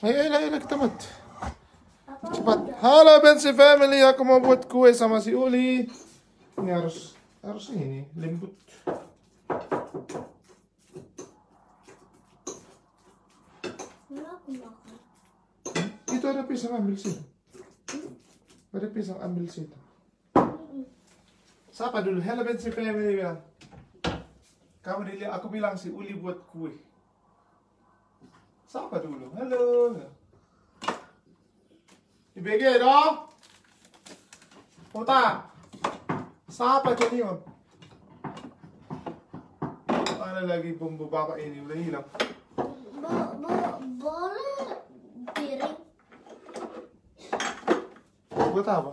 Ayo, ayo, ayo, kita mat. Cepat. Halo Bensi Family, aku mau buat kue sama si Uli. Ini harus harus ini lembut. Hmm? Itu ada pisang ambil sih Ada pisang ambil situ. Sapa dulu, halo Bensi Family Kamu dilihat, aku bilang si Uli buat kue. Sapa dulu. Halo. IBG dong. Kota. Sapa jadi yun. Mana lagi bumbu bapak ini. udah hilang. Bo, bo, Piring. Buat apa?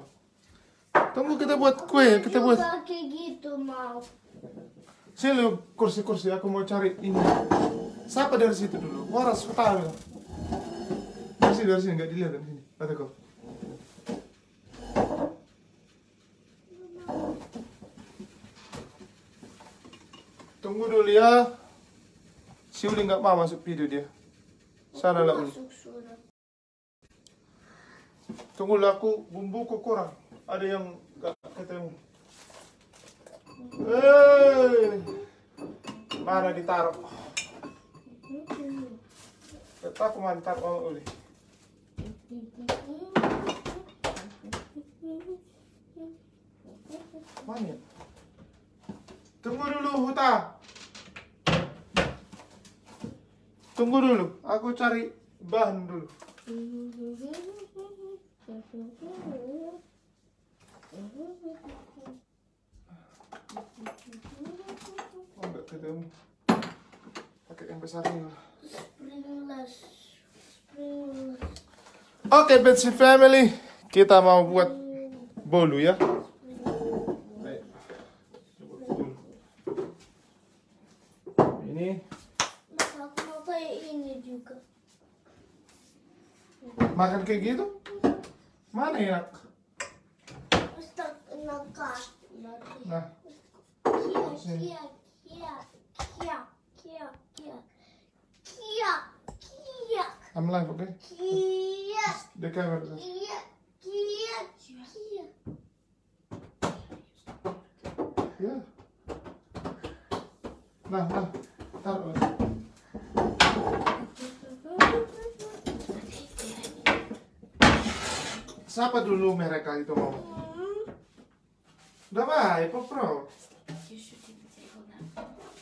tunggu kita buat kue, kita buat. Kayak gitu mau. Sini kursi-kursi, aku mau cari ini. Siapa dari situ dulu? Waras, kota tahu Dari sini, dari sini, nggak dilihat dari sini. Kataku. Tunggu dulu ya. Si Uli nggak mau masuk video dia. Sana lah Uli. Tunggu laku kok kurang. Ada yang nggak ketemu. Mana ditaruh? Tetap mantap oh uli. Mana? Tunggu dulu Huta. Tunggu dulu, aku cari bahan dulu. Mm-hmm. Oh, enggak ketemu. Pakai yang besar ini. Oke, okay, Betsy Family. Kita mau buat bolu ya. Ini. Aku mau kayak ini juga. Makan kayak gitu? Mana enak? Ustaz enak Nah. Kia, Kia, Kia, Kia, Kia, Kia, Kia. I'm live, okay? Kia. The camera. Kia, Kia, Kia. Yeah. Nah, nah, taruh. Siapa dulu mereka itu mau. Давай, hmm. попробуй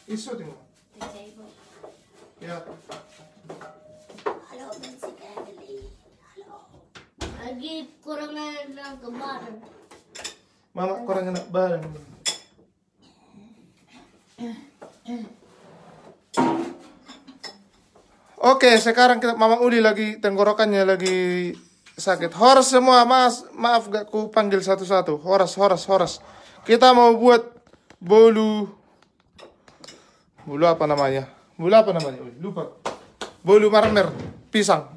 mama kurang enak Oke, okay, sekarang kita Mama Uli lagi tenggorokannya lagi sakit. Horas semua, Mas. Maaf gak ku panggil satu-satu. Horas, horas, horas. Kita mau buat bolu bulu apa namanya bulu apa namanya lupa bulu marmer pisang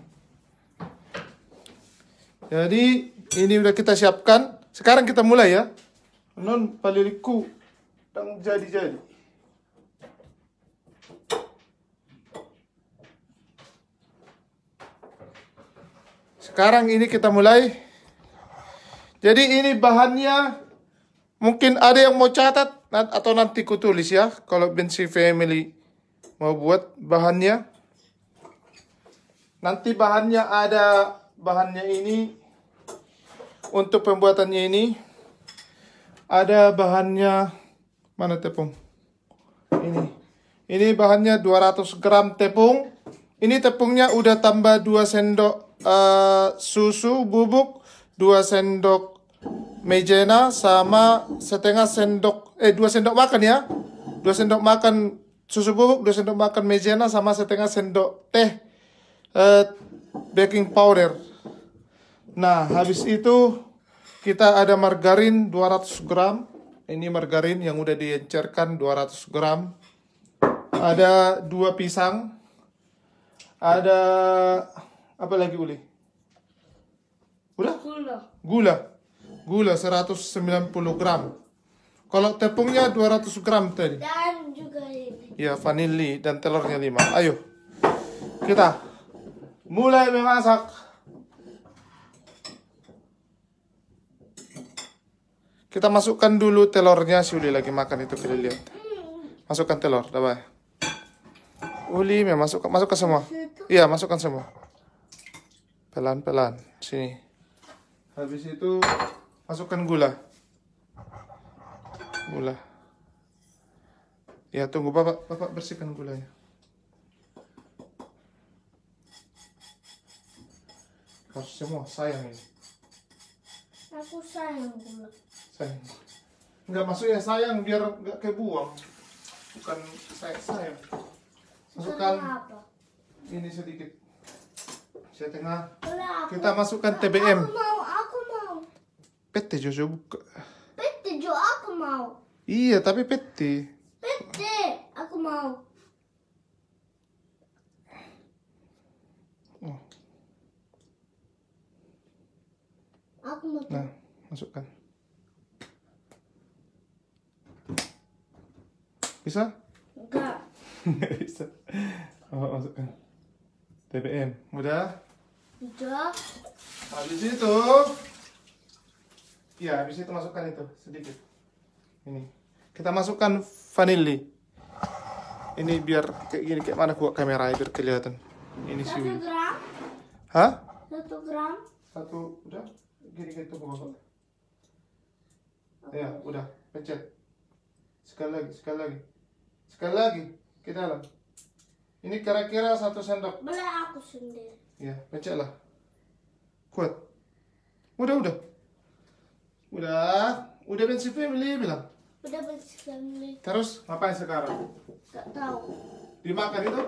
jadi ini sudah kita siapkan sekarang kita mulai ya non paliliku tang jadi jadi sekarang ini kita mulai jadi ini bahannya mungkin ada yang mau catat atau nanti kutulis ya kalau Bensi Family mau buat bahannya. Nanti bahannya ada bahannya ini untuk pembuatannya ini ada bahannya mana tepung? Ini. Ini bahannya 200 gram tepung. Ini tepungnya udah tambah 2 sendok uh, susu bubuk, 2 sendok mejena sama setengah sendok eh dua sendok makan ya dua sendok makan susu bubuk dua sendok makan mejena sama setengah sendok teh eh, baking powder nah habis itu kita ada margarin 200 gram ini margarin yang udah diencerkan 200 gram ada dua pisang ada apa lagi uli gula gula gula 190 gram. Kalau tepungnya 200 gram tadi. Dan juga ini. Ya, vanili dan telurnya 5. Ayo. Kita mulai memasak. Kita masukkan dulu telurnya si Uli lagi makan itu kita lihat. Masukkan telur, dabai. Uli memang masukkan semua. Iya, masukkan semua. Pelan-pelan. Sini. Habis itu masukkan gula gula ya tunggu bapak bapak bersihkan gulanya harus semua sayang ini aku sayang gula sayang nggak masuk ya sayang biar nggak kebuang bukan sayang sayang masukkan ini sedikit saya tengah kita masukkan TBM aku mau aku mau Pette jo jubukka. Pette jo aku mau. Iya, tapi pette. Pette, aku mau. Oh. Aku mau. Nah, masukkan. Bisa? Enggak. bisa. Oh, masukkan. Tpm. Udah? Udah. Habis itu. Iya, habis itu masukkan itu sedikit. Ini. Kita masukkan vanili. Ini biar kayak gini kayak mana gua kamera biar kelihatan. Ini sih. Satu gram? Hah? Satu gram? Satu udah gini gitu gua Ya, udah, pencet. Sekali lagi, sekali lagi. Sekali lagi ke dalam. Ini kira-kira satu sendok. Boleh aku sendiri. Ya, pencetlah. Kuat. Udah, udah. Udah, udah bensin family bilang. Udah bensin family. Terus ngapain sekarang? Gak tahu. Dimakan itu?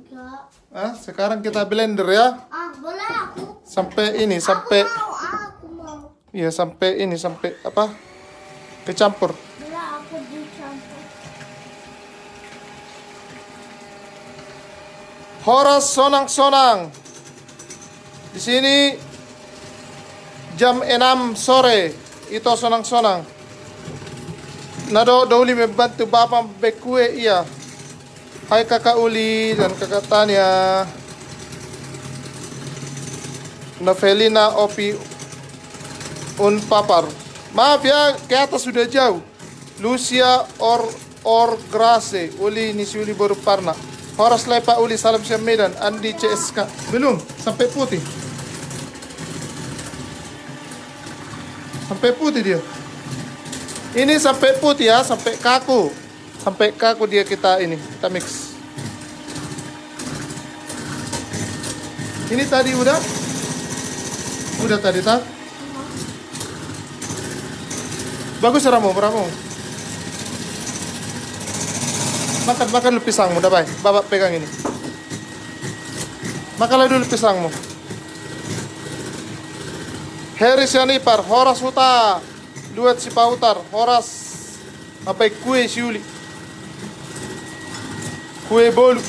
Enggak. Ah, sekarang kita blender ya. Ah, boleh aku. Sampai ini, sampai Aku mau, aku mau. Iya, sampai ini, sampai apa? Kecampur. Boleh aku dicampur. Horas sonang-sonang. Di sini jam 6 sore itu sonang-sonang nado dauli membantu bapak bekue iya hai kakak Uli dan kakak tanya Novelina Opi un papar. maaf ya ke atas sudah jauh Lucia Or Or Grace Uli Nisuli Baru Parna Horas Lepa Uli Salam siam Medan Andi CSK belum sampai putih Sampai putih dia. Ini sampai putih ya, sampai kaku. Sampai kaku dia kita ini, kita mix. Ini tadi udah? Udah tadi tak? Bagus ramu, ya, ramu. Makan makan lu pisangmu, udah baik. Babak pegang ini. Makanlah dulu pisangmu. Harry ya Sianipar, Horas Huta, Duet Sipautar, Horas apa kue siuli, kue bolu.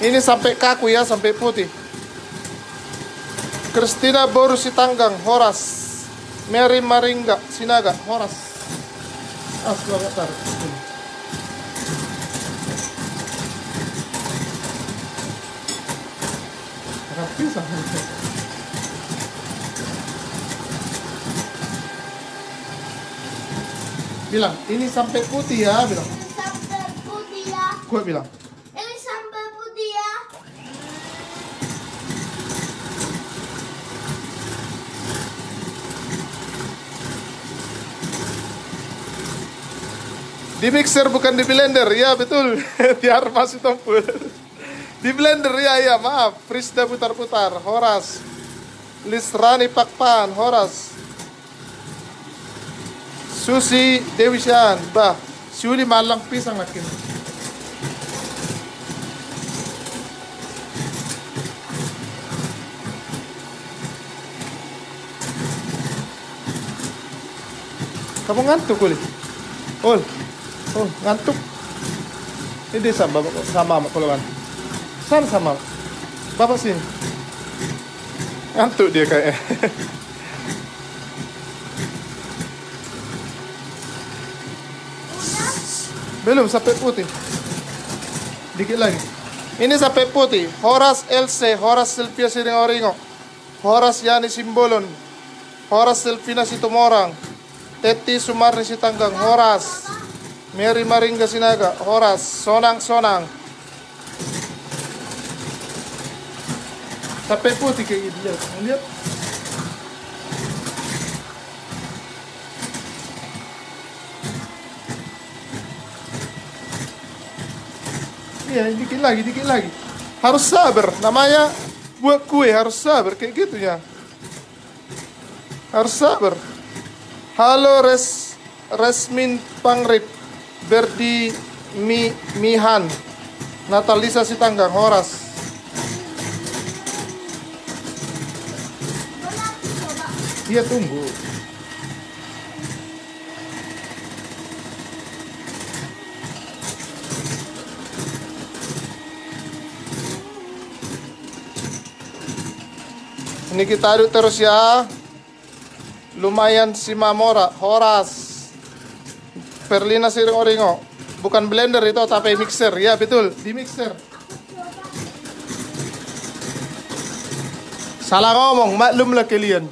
Ini sampai kaku ya, sampai putih. Kristina Borusi Tanggang, Horas. Mary Maringga, Sinaga, Horas. Bilang, ini sampai putih ya, bilang. Sampai putih ya. Gue bilang. Di mixer bukan di blender. Ya betul. biar masih tempur. di blender ya ya maaf. Frisda putar-putar. Horas. Lisrani Pakpan. Horas. Susi Dewi Sian, Bah. Siuli malang pisang makin Kamu ngantuk kulit. Oh oh ngantuk ini sama bapak sama keluar sama sama bapak sih ngantuk dia kayak belum sampai putih dikit lagi ini sampai putih Horas LC Horas Silvia Siringoringo Horas Yani Simbolon Horas Silvina Situmorang Teti Sumarni Sitanggang Horas Mary Maringa Sinaga, Horas, Sonang-Sonang. Tapi putih kayak dia, lihat. Iya, dikit lagi, dikit lagi. Harus sabar, namanya buat kue harus sabar kayak gitu ya. Harus sabar. Halo Res Resmin Pangrip. Berdi Mi, Mihan Natalisa Sitanggang Horas dia tunggu Ini kita aduk terus ya Lumayan simamora Horas Perlina Siring Oringo. Bukan blender itu tapi mixer. Ya, betul. Di mixer. Salah ngomong, maklumlah kalian.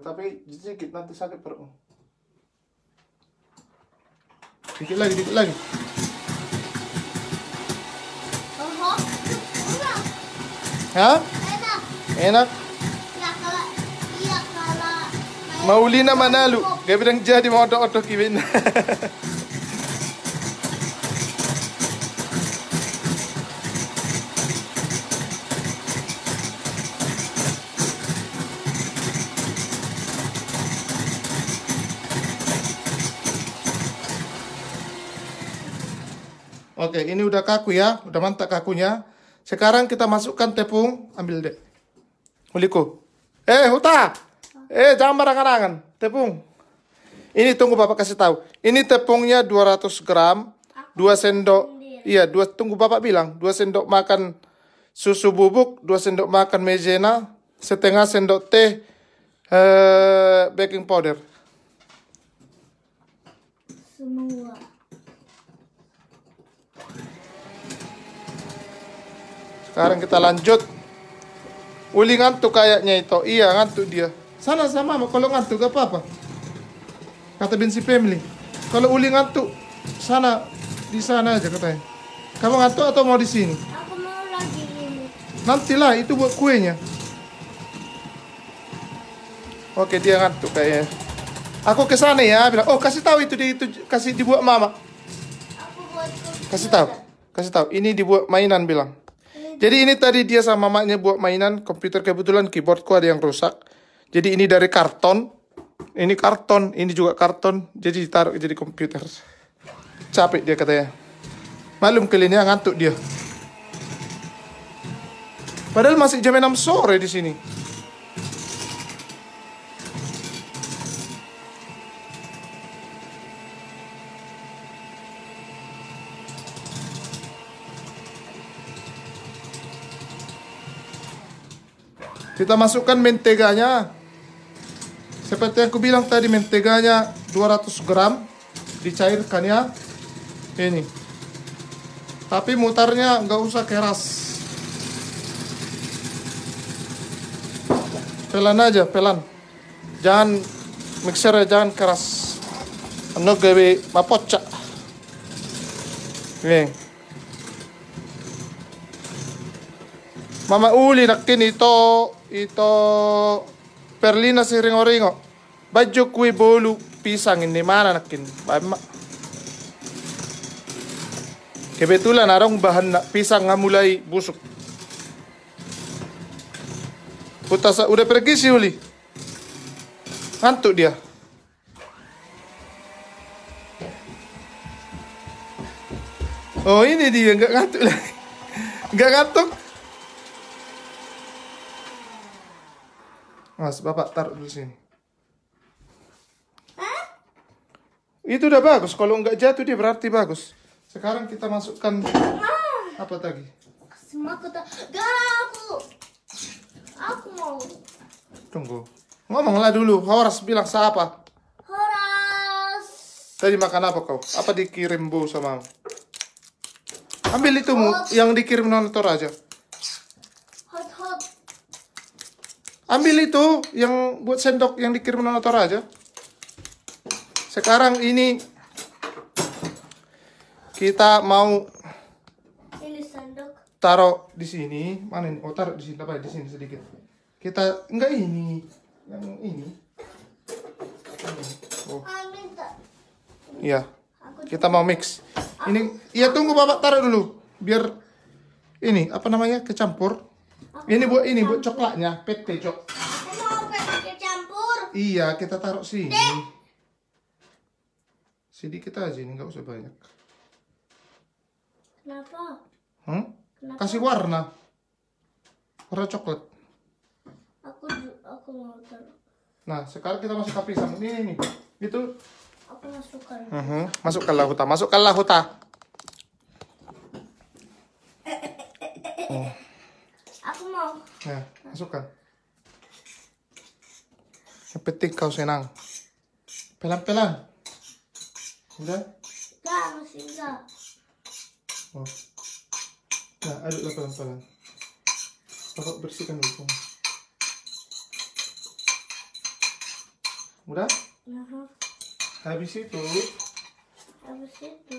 tapi sedikit nanti sakit perut dikit lagi dikit lagi oh enak. Hah? Enak. Enak. Ya, kalau, ya, kalau Maulina Manalu, gak bilang jadi mau odok-odok Oke, ini udah kaku ya, udah mantap kakunya. Sekarang kita masukkan tepung, ambil deh. Uliku. Eh, Huta. Eh, jangan barang-barangan. Tepung. Ini tunggu Bapak kasih tahu. Ini tepungnya 200 gram, 2 sendok. Iya, dua tunggu Bapak bilang, 2 sendok makan susu bubuk, 2 sendok makan maizena, setengah sendok teh eh, baking powder. Semua. Sekarang kita lanjut. Uli ngantuk kayaknya itu. Iya, ngantuk dia. Sana sama mama, kalau ngantuk gak apa-apa. Kata Binsi Family. Kalau Uli ngantuk, sana di sana aja katanya. Kamu ngantuk atau mau di sini? Aku mau lagi ini. Nantilah itu buat kuenya. Oke, dia ngantuk kayaknya. Aku ke sana ya, bilang, "Oh, kasih tahu itu di itu kasih dibuat mama." Kasih tahu. Kasih tahu. Ini dibuat mainan bilang. Jadi ini tadi dia sama mamanya buat mainan komputer kebetulan keyboardku ada yang rusak. Jadi ini dari karton. Ini karton, ini juga karton. Jadi ditaruh jadi komputer. Capek dia katanya. Malum kalian ya ngantuk dia. Padahal masih jam 6 sore di sini. Kita masukkan menteganya. Seperti yang aku bilang tadi menteganya 200 gram dicairkan ya. Ini. Tapi mutarnya nggak usah keras. Pelan aja, pelan. Jangan mixer ya, jangan keras. anu gawe mapocak. Ini. Mama uli nakin toh. Itu perlina si ringo-ringo Baju kue bolu pisang ini mana nakin kebetulan arong bahan nak pisang nga mulai busuk Putasa udah pergi si uli ngantuk dia oh ini dia nggak ngantuk lagi nggak ngantuk Mas, Bapak taruh di sini. Hah? Itu udah bagus. Kalau nggak jatuh dia berarti bagus. Sekarang kita masukkan ah. apa tadi? Semua kata gak aku. Aku mau. Tunggu. Ngomonglah dulu. Horas bilang siapa? Horas. Tadi makan apa kau? Apa dikirim Bu sama? Ambil itu oh. yang dikirim nonton aja. Ambil itu yang buat sendok yang dikirim notor aja. Sekarang ini kita mau Taruh di sini. Mana ini? Oh, taruh di sini apa di sini sedikit. Kita enggak ini. Yang ini. Oh. Iya. Kita mau mix. Ini iya tunggu Bapak taruh dulu biar ini apa namanya? kecampur. Ini buat ini buat coklatnya, PT cok. Mau PT campur. Iya, kita taruh sini. Dek. Sedikit aja ini, nggak usah banyak. Kenapa? Hmm? Kenapa? Kasih warna. Warna coklat. Aku aku mau taruh. Nah, sekarang kita masuk pisang. Ini, ini, ini. Itu. Aku masukkan. Uh mhm. -huh. Masukkanlah huta. Masukkanlah huta. Oh. Oh. Ya, masukkan. Yang penting kau senang. Pelan-pelan. Udah? Enggak, masih enggak. Oh. Nah, aduklah pelan-pelan. Bapak bersihkan dulu. Udah? Ya. Habis itu Habis itu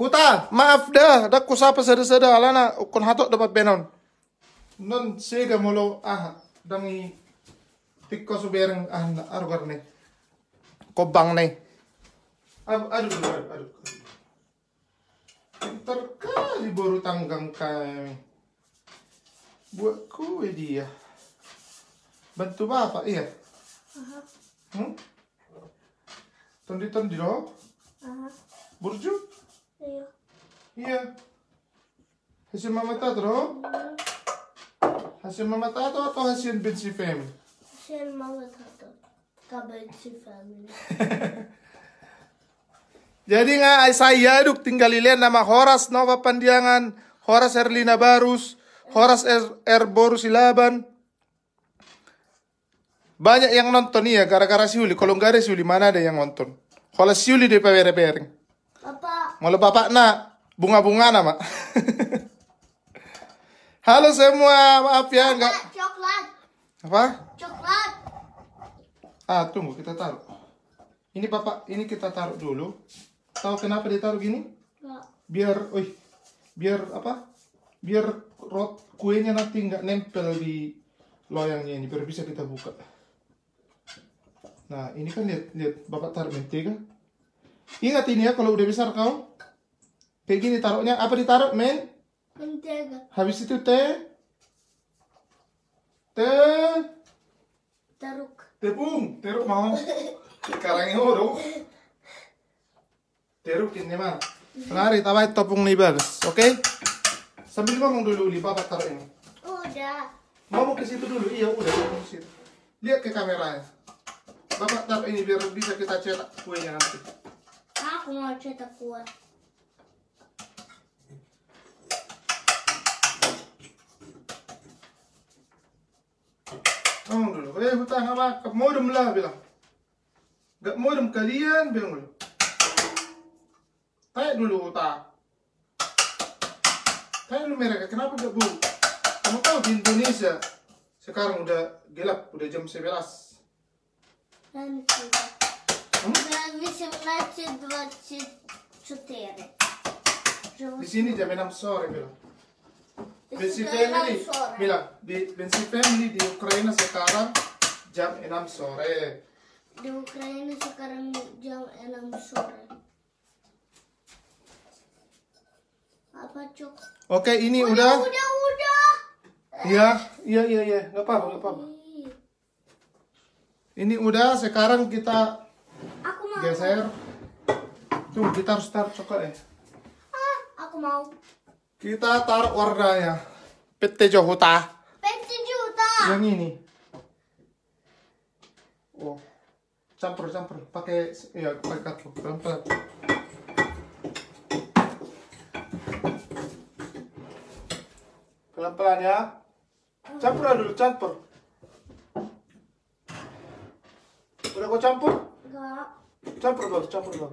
Huta, maaf dah, dah kusapa sada-sada alana ukun hatok dapat benon non sega molo aha dangi tikko subereng ah na arugar ne kobang ne aduh aduh aduh pintar kali boru tanggang kami buat kue dia bantu bapak iya hmm? tondi tondi lo burju iya iya hasil mama tatro Hasil mama tato atau Hasil benci fem Hasil mama tato. Kabitsy Family. Jadi nga ay tinggal ilian nama Horas Nova Pandiangan, Horas Erlina Barus, Horas er, Erbor Silaban. Banyak yang nonton ya gara-gara Siuli. Kalau nggak ada Siuli mana ada yang nonton? Kalau Siuli di pere Bapak. Malah bapak nak bunga-bunga nama. Halo semua, maaf ya coklat, enggak. Coklat. Apa? Coklat. Ah, tunggu kita taruh. Ini Bapak, ini kita taruh dulu. Tahu kenapa ditaruh gini? Enggak. Biar, oi, biar apa? Biar rot kuenya nanti nggak nempel di loyangnya ini, biar bisa kita buka. Nah, ini kan lihat, lihat Bapak taruh mentega. Kan? Ingat ini ya, kalau udah besar kau, kayak gini taruhnya. Apa ditaruh, men? Manteiga. Habis itu teh, teh, Teruk. Tepung. Teruk mau. Sekarang ini huruf. Teruk ini mah. Lari, topung tepung bagus, Oke? Okay? Sambil ngomong dulu, Bapak taruh ini. Udah. Ngomong ke situ dulu. Iya, udah ngomong ke situ. Lihat ke kameranya. Bapak taruh ini biar bisa kita cetak kuenya nanti. Aku mau cetak kue. lah bilang. Gak kalian, dulu. Tanya dulu Tanya dulu mereka. Kenapa gak bu? Kamu tahu di Indonesia sekarang udah gelap, udah jam 11. Di sini jam 6 sore, bilang. Pensi Family. Bilang, di Pensi Family di Ukraina sekarang jam enam sore. Di Ukraina sekarang jam enam sore. Apa, cok? Oke, ini oh, udah. Udah, udah, Iya, iya, iya, iya. Enggak apa-apa, enggak apa-apa. Ini udah, sekarang kita aku mau. geser. Tuh, kita harus start cokelat. Ya. Ah, aku mau. Kita taruh warnanya. PT Johota PT Johota Yang ini. Oh. Campur campur pakai ya pakai kartu. Pelan-pelan. Pelan-pelan ya. Campur dulu, campur. Udah kau campur? Enggak. Campur dulu campur dulu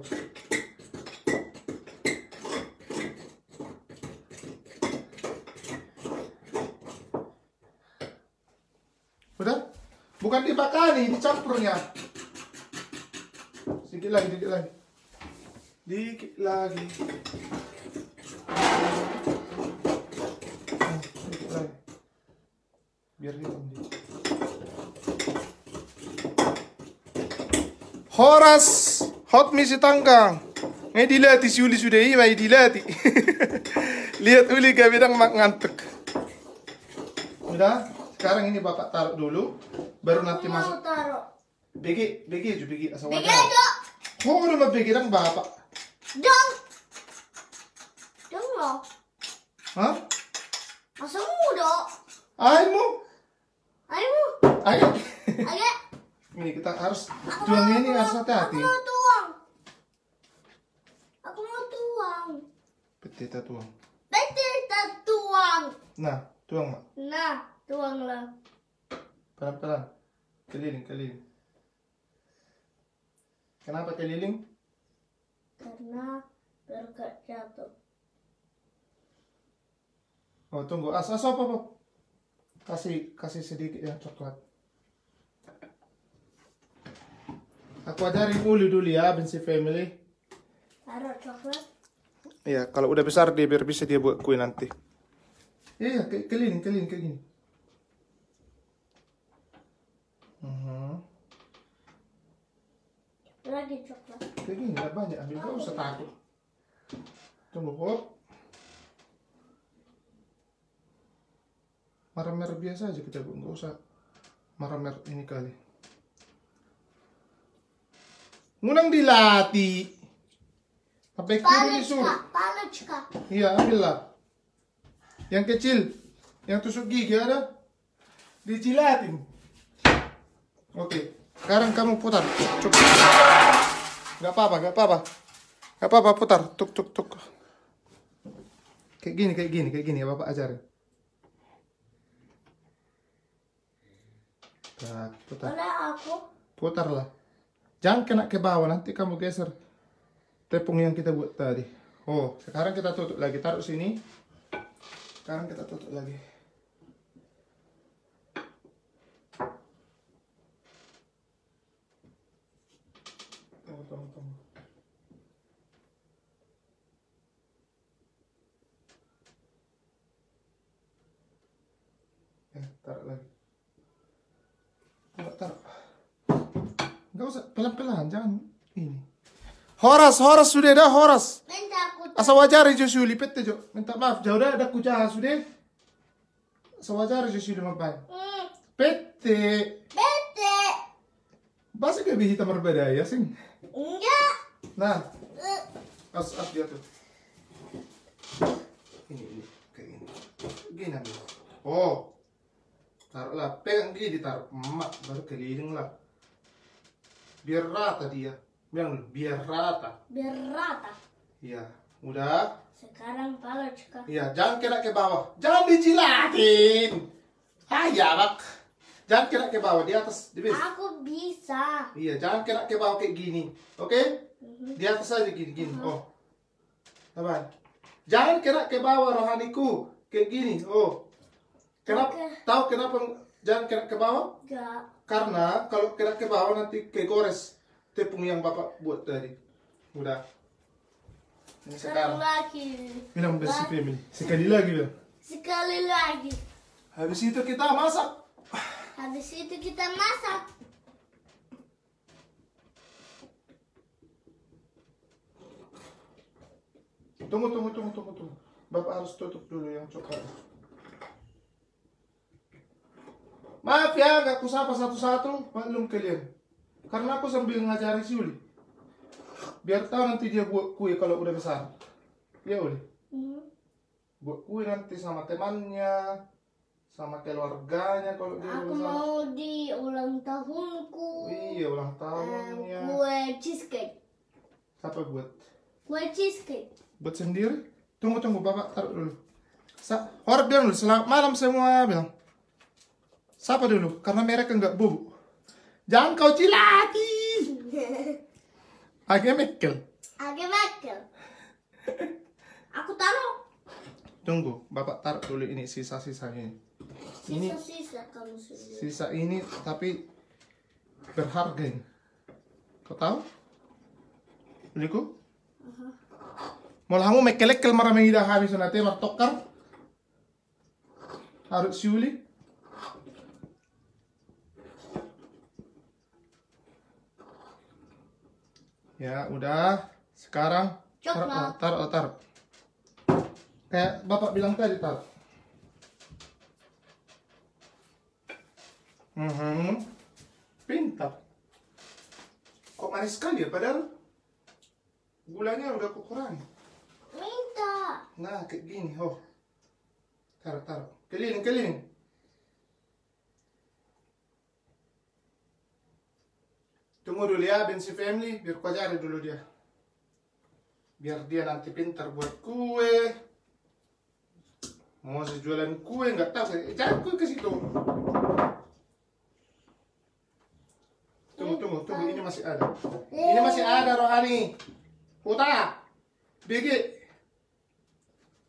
Bukan dibakari, dicampurnya. Sedikit lagi, sedikit lagi. Dikit lagi. Ah, sedikit lagi. Biar hitam dia. Horas hot misi tangkang. Ini dilati si uli sudah iya, dilati. Lihat uli gak bilang mak ngantuk. Udah, sekarang ini bapak taruh dulu baru nanti masuk Begi, Begi aja Begi asal Begi aja mau mah Begi dong bapak Dong Dong lo Hah? mu muda Aimu Aimu Ayo Ayo Ayo. Ini kita harus tuang ini harus hati-hati Aku mau tuang Aku mau tuang tak tuang tak tuang Nah, tuang mak Nah, tuang lah pelan-pelan keliling keliling kenapa keliling karena berkat jatuh oh tunggu as ah, as apa, apa kasih kasih sedikit yang coklat aku ajarin uli dulu ya bensi family taruh coklat Iya, kalau udah besar dia biar bisa dia buat kue nanti. Iya, keliling, keliling, keliling. Lagi coklat. gini nggak banyak, ambil kau usah takut. Tunggu kok. Marmer biasa aja kita bu, nggak usah marmer ini kali. Ngunang dilatih. Apa kiri sur? Palucka. Iya, ambillah. Yang kecil, yang tusuk gigi ada, dicilatin. Oke. Okay. Sekarang kamu putar. Cuk. Gak apa-apa, nggak apa-apa. nggak apa-apa putar. Tuk tuk tuk. Kayak gini, kayak gini, kayak gini ya Bapak ajarin. Putar, putar. lah. Jangan kena ke bawah nanti kamu geser tepung yang kita buat tadi. Oh, sekarang kita tutup lagi. Taruh sini. Sekarang kita tutup lagi. Enggak taruh. Enggak usah pelan-pelan, jangan ini. Horas, horas sudah dah horas. asal wajar aja su lipet je. Minta maaf, jauh dah ada kucah sudah. asal wajar aja su lima pai. Hmm. Pete. Pete. Bahasa gak hitam berbeda ya sing? Enggak. Nah. Eh. As as dia tuh. Ini ini kayak ini. Gini. nih Oh taruhlah pegang gini ditaruh emak baru keliling lah biar rata dia bilang biar rata biar rata iya udah sekarang pala cuka iya jangan kena ke bawah jangan dijilatin Ayak, jangan kena ke bawah di atas di bis. aku bisa iya jangan kena ke bawah kayak gini oke okay? mm -hmm. di atas aja gini gini mm -hmm. oh teman jangan kena ke bawah rohaniku kayak gini oh Kenapa? Okay. Tahu kenapa jangan kena ke bawah? Enggak. Karena kalau kena ke bawah nanti kegores tepung yang bapak buat tadi. Udah. Sekali lagi. Minum bersih family. Sekali lagi dong. Sekali lagi. Habis itu kita masak. Habis itu kita masak. Tunggu, tunggu, tunggu, tunggu, tunggu. Bapak harus tutup dulu yang coklat. Maaf ya, gak aku sapa satu-satu, maklum kalian. Karena aku sambil ngajarin si Uli. Biar tahu nanti dia buat kue kalau udah besar. Ya Uli? Hmm. Buat kue nanti sama temannya, sama keluarganya kalau dia Aku besar. mau di ulang tahunku. Iya, ulang tahunnya. Um, kue cheesecake. Siapa buat? Kue cheesecake. Buat sendiri? Tunggu, tunggu, Bapak taruh dulu. Sa horor dulu, selamat malam semua, bilang. Sapa dulu, karena mereka enggak bubu Jangan kau cilati. Agak mekel. Agak mekel. Aku taruh. Tunggu, Bapak taruh dulu ini sisa-sisa ini. sisa-sisa kamu sendiri. Sisa ini tapi berharga ini. Kau tahu? beliku Uh-huh. Malah kamu mekel-mekel marah mengidah habis nanti martokar. Harus siuli. Ya, udah. Sekarang tar, oh, tar, Kayak Bapak bilang tadi, tar. Mm -hmm. Pintar. Kok manis sekali ya, padahal gulanya udah kurang pintar Nah, kayak gini, oh. Taruh, taruh. Keliling, keliling. tunggu dulu ya Bensi Family biar ku ajarin dulu dia biar dia nanti pintar buat kue mau sejualan kue nggak tahu eh, jangan kue ke situ tunggu tunggu tunggu ini masih ada ini masih ada Rohani Puta Bigi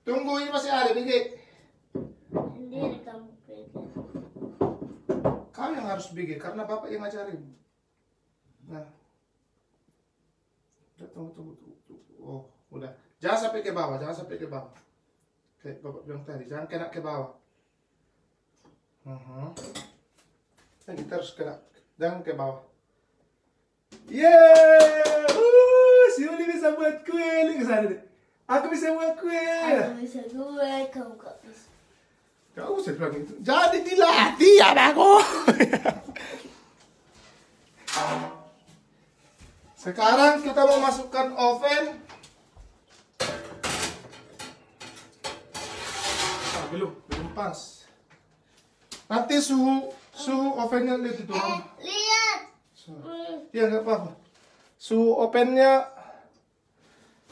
tunggu ini masih ada Bigi kamu yang harus Bigi karena bapak yang ngajarin Nah. Udah, tunggu, tunggu, tunggu, Oh, udah. Jangan sampai ke bawah, jangan sampai ke bawah. Kayak Bapak bilang tadi, jangan kena ke bawah. Uh -huh. Dan kita harus kena, jangan ke bawah. Yeah! Uh, si Uli bisa buat kue, ke sana deh. Aku bisa buat kue. Aku bisa buat, kamu gak bisa. Kau usah bilang itu. Jadi dilatih anakku. Sekarang kita mau masukkan oven. Ah, belum, belum pas. Nanti suhu suhu ovennya lihat itu. Eh, lihat. So, iya nggak apa-apa. Suhu ovennya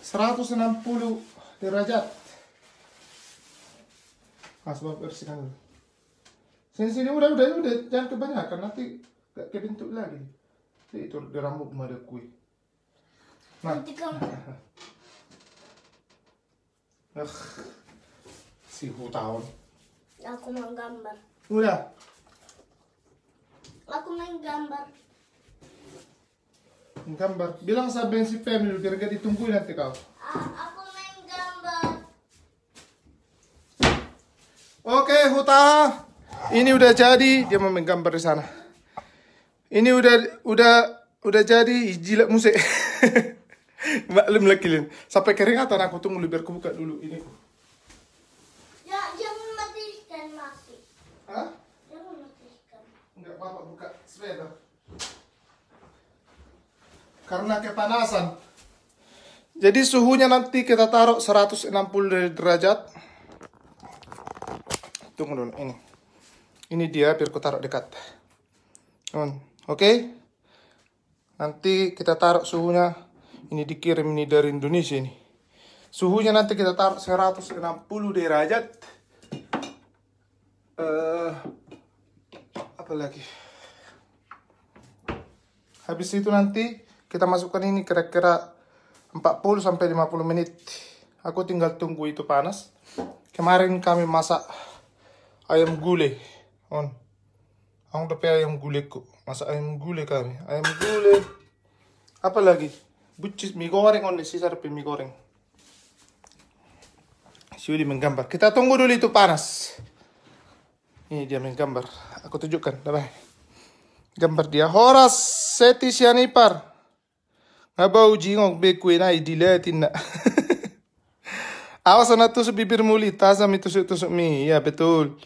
160 derajat. Mas nah, bersihkan dulu. Sini sini udah udah udah jangan kebanyakan nanti gak kebentuk lagi. Itu rambut ada kue. Na. Ach, si hutaon. Aku mang gambar. Uda. Aku mang gambar. gambar. Bilang sa si Family, biar itong ditungguin nanti kau. Ah, aku main gambar. Oke huta. Ini udah jadi, dia mau menggambar di sana. Ini udah udah udah jadi jilat musik. Mbak lagi Lim. Sampai kering atau aku tunggu biar aku buka dulu ini. Ya, jangan matikan masih. Hah? Jangan matikan. Enggak apa buka sepeda. Karena kepanasan. Jadi suhunya nanti kita taruh 160 derajat. Tunggu dulu ini. Ini dia biar aku taruh dekat. Oke. Okay? Nanti kita taruh suhunya ini dikirim ini dari Indonesia ini. Suhunya nanti kita taruh 160 derajat. Uh, apa lagi? Habis itu nanti kita masukkan ini kira-kira 40 sampai 50 menit. Aku tinggal tunggu itu panas. Kemarin kami masak ayam gulai. On. Aku dapat ayam gulai kok. Masak ayam gulai kami. Ayam gulai. Apa lagi? Bucis mie goreng on sisa repi mie goreng si menggambar kita tunggu dulu itu panas ini dia menggambar aku tunjukkan bye, gambar dia Horas Seti Sianipar ngabau jingok bekwe na idilatin na awas anak tusuk bibir muli Tazam itu tusuk tusuk mie ya betul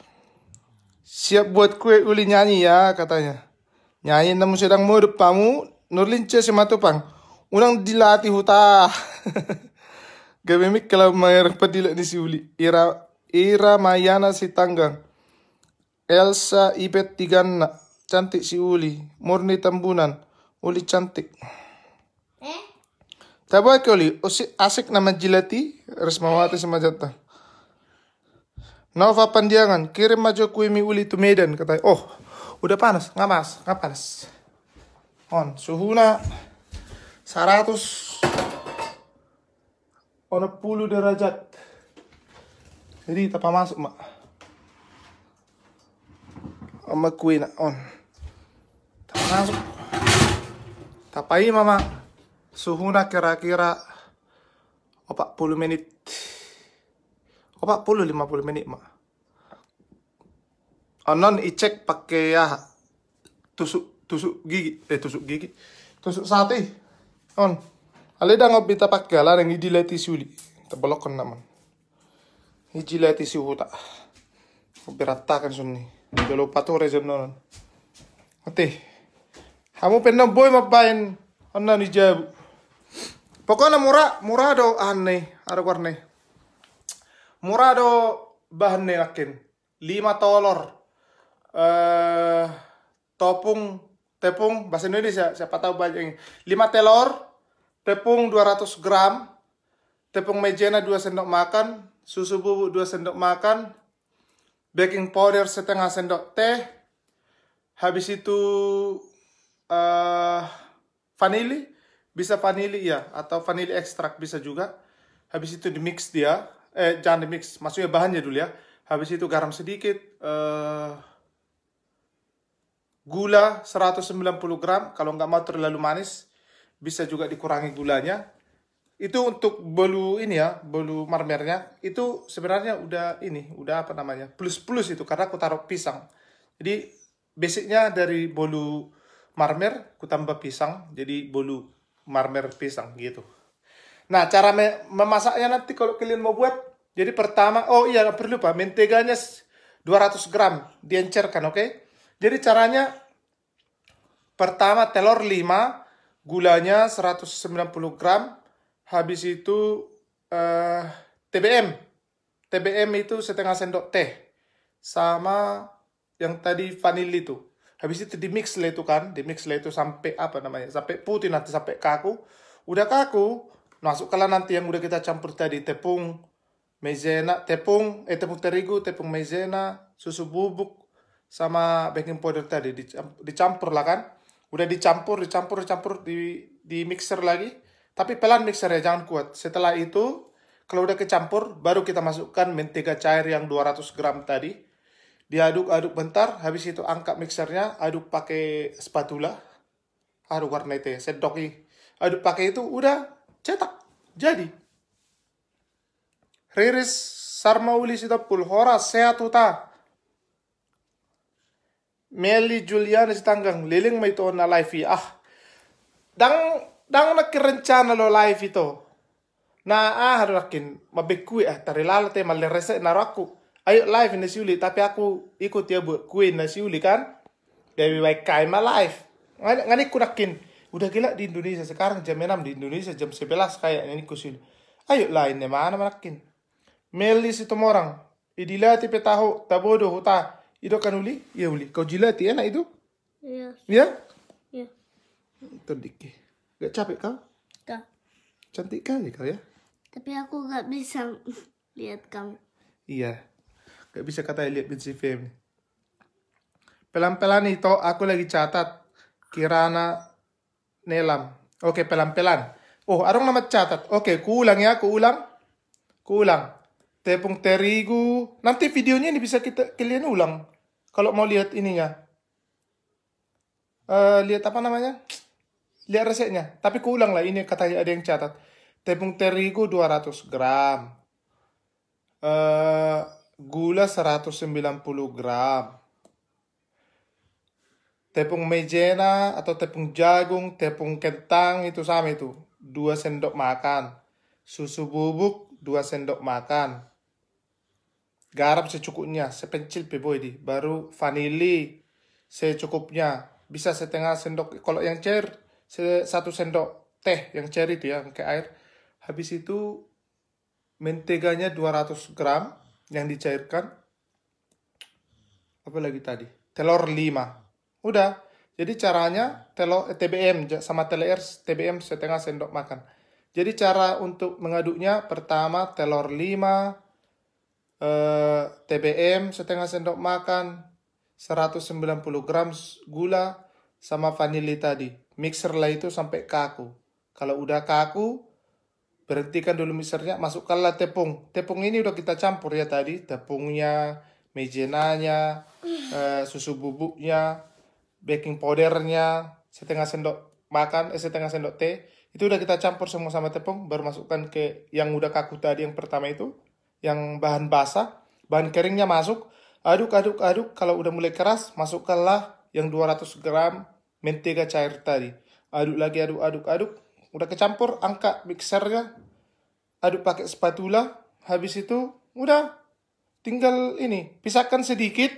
siap buat kue uli nyanyi ya katanya nyanyi namun sedang murut pamu Nurlince si pang. Unang dilati huta. mik kalau mayar padila ni si uli. Ira Ira Mayana si tanggang. Elsa Ipet Tiganna. Cantik si uli. Murni tembunan. Uli cantik. Eh? apa kali? Osi asik nama jilati. Resmawati sama jatah. Nova Pandiangan, kirim maju mi uli tu Medan. Kata, oh, udah panas, ngapas, ngapas. nggak panas. On, suhuna 100 10 derajat jadi tapa masuk mak sama kue nak on tapa masuk tapai mama Suhu nak kira-kira 40 menit 40 50 menit mak Anon icek pakai ya tusuk tusuk gigi eh tusuk gigi tusuk sate on ale da ngob bita pak gala reng idi leti suli ta bolok kon naman idi leti si huta kan sunni jolo patore jam non ate hamu penna boy on na ni jabu pokoknya murado Murado do aneh ada warne Murado bahne bahan yakin lima tolor eh topung tepung bahasa Indonesia siapa tahu banyak ini 5 telur tepung 200 gram tepung maizena 2 sendok makan susu bubuk 2 sendok makan baking powder setengah sendok teh habis itu uh, vanili bisa vanili ya atau vanili ekstrak bisa juga habis itu di mix dia eh jangan di mix maksudnya bahannya dulu ya habis itu garam sedikit eh uh, gula 190 gram, kalau nggak mau terlalu manis, bisa juga dikurangi gulanya. Itu untuk bolu ini ya, bolu marmernya, itu sebenarnya udah ini, udah apa namanya, plus-plus itu, karena aku taruh pisang. Jadi, basicnya dari bolu marmer, aku tambah pisang, jadi bolu marmer pisang gitu. Nah, cara memasaknya nanti kalau kalian mau buat, jadi pertama, oh iya, perlu pak, menteganya 200 gram diencerkan, oke? Okay? Jadi caranya pertama telur 5, gulanya 190 gram, habis itu eh, TBM. TBM itu setengah sendok teh sama yang tadi vanili itu. Habis itu di mix lah itu kan, di mix lah itu sampai apa namanya? Sampai putih nanti sampai kaku. Udah kaku, masuk masukkanlah nanti yang udah kita campur tadi tepung maizena, tepung eh tepung terigu, tepung maizena, susu bubuk, sama baking powder tadi dicampur lah kan udah dicampur dicampur dicampur di di mixer lagi tapi pelan mixer ya jangan kuat setelah itu kalau udah kecampur baru kita masukkan mentega cair yang 200 gram tadi diaduk-aduk bentar habis itu angkat mixernya aduk pakai spatula aduk warna itu ya sedoki aduk pakai itu udah cetak jadi Riris Sarmauli Sitapul Horas Sehat Uta meli Julianis tanggang liling may to na life ah dang dang nakirencana lo life ito na ah rakin mabekui ah tarilala te malerese na raku ayo live na siuli tapi aku ikut ya buat kue na siuli kan dari ya, baik kai ma live ngani ngani kurakin udah gila di Indonesia sekarang jam 6 di Indonesia jam sebelas kayak ini kusil ayo ne mana manakin meli si orang idila tipe tahu tabodo huta ಇದೊಕನ್ uli iya, uli. ಹುಲಿ ಕೌಜಿಲತಿ iya, nak itu ya ya dikit. gak capek kau gak cantik kali kau ya tapi aku gak bisa lihat kau iya gak bisa kata lihat benci film pelan-pelan itu aku lagi catat Kirana Nelam oke pelan-pelan oh arung nama catat oke okay, kuulang ya kuulang kuulang tepung terigu nanti videonya ini bisa kita kalian ulang kalau mau lihat ininya, uh, eh, lihat apa namanya? Lihat resepnya. Tapi kuulang lah ini katanya ada yang catat. Tepung terigu 200 gram. Uh, gula 190 gram. Tepung maizena atau tepung jagung, tepung kentang itu sama itu. 2 sendok makan. Susu bubuk 2 sendok makan garam secukupnya, sepencil pebo ini. Baru vanili secukupnya, bisa setengah sendok. Kalau yang cair, satu sendok teh yang cair itu ya, ke air. Habis itu menteganya 200 gram yang dicairkan. Apa lagi tadi? Telur 5. Udah. Jadi caranya telur eh, TBM sama TLR TBM setengah sendok makan. Jadi cara untuk mengaduknya pertama telur 5, Eh, TBM setengah sendok makan, 190 gram gula sama vanili tadi. mixer lah itu sampai kaku. Kalau udah kaku, berhentikan dulu mixernya, masukkanlah tepung. Tepung ini udah kita campur ya tadi, tepungnya, mejenanya, eh, susu bubuknya, baking powdernya, setengah sendok makan, eh, setengah sendok teh. Itu udah kita campur semua sama tepung, bermasukkan ke yang udah kaku tadi yang pertama itu yang bahan basah, bahan keringnya masuk, aduk aduk aduk kalau udah mulai keras masukkanlah yang 200 gram mentega cair tadi. Aduk lagi aduk aduk aduk, udah kecampur angkat mixernya. Aduk pakai spatula, habis itu udah tinggal ini pisahkan sedikit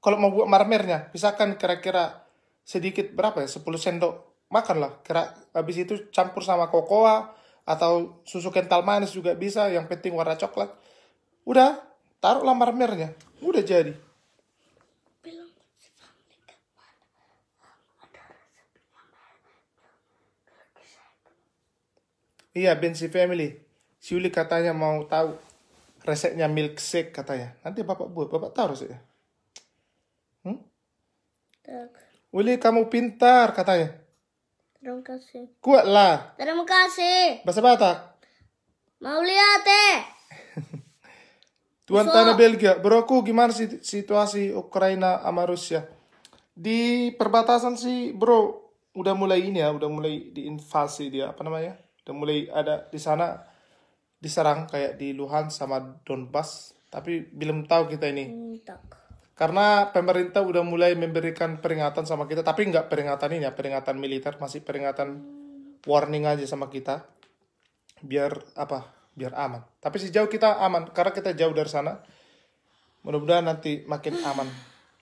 kalau mau buat marmernya pisahkan kira-kira sedikit berapa ya 10 sendok makanlah kira habis itu campur sama kokoa atau susu kental manis juga bisa yang penting warna coklat Udah, taruh lamar mernya Udah jadi. Iya, Bensi Family. Si Siuli katanya mau tahu resepnya milkshake katanya. Nanti bapak buat, bapak tahu resepnya. Hmm? Uli kamu pintar katanya. Terima kasih. Kuatlah. Terima kasih. Bahasa Batak. Mau lihat eh. Tuan tanah Belgia. Bro gimana sih situasi Ukraina sama Rusia? Di perbatasan sih bro udah mulai ini ya, udah mulai diinvasi dia apa namanya? Udah mulai ada di sana diserang kayak di Luhan sama Donbass. tapi belum tahu kita ini. Hmm, Karena pemerintah udah mulai memberikan peringatan sama kita, tapi nggak peringatan ini ya, peringatan militer, masih peringatan warning aja sama kita. Biar apa? biar aman. Tapi sejauh kita aman karena kita jauh dari sana. Mudah-mudahan nanti makin aman.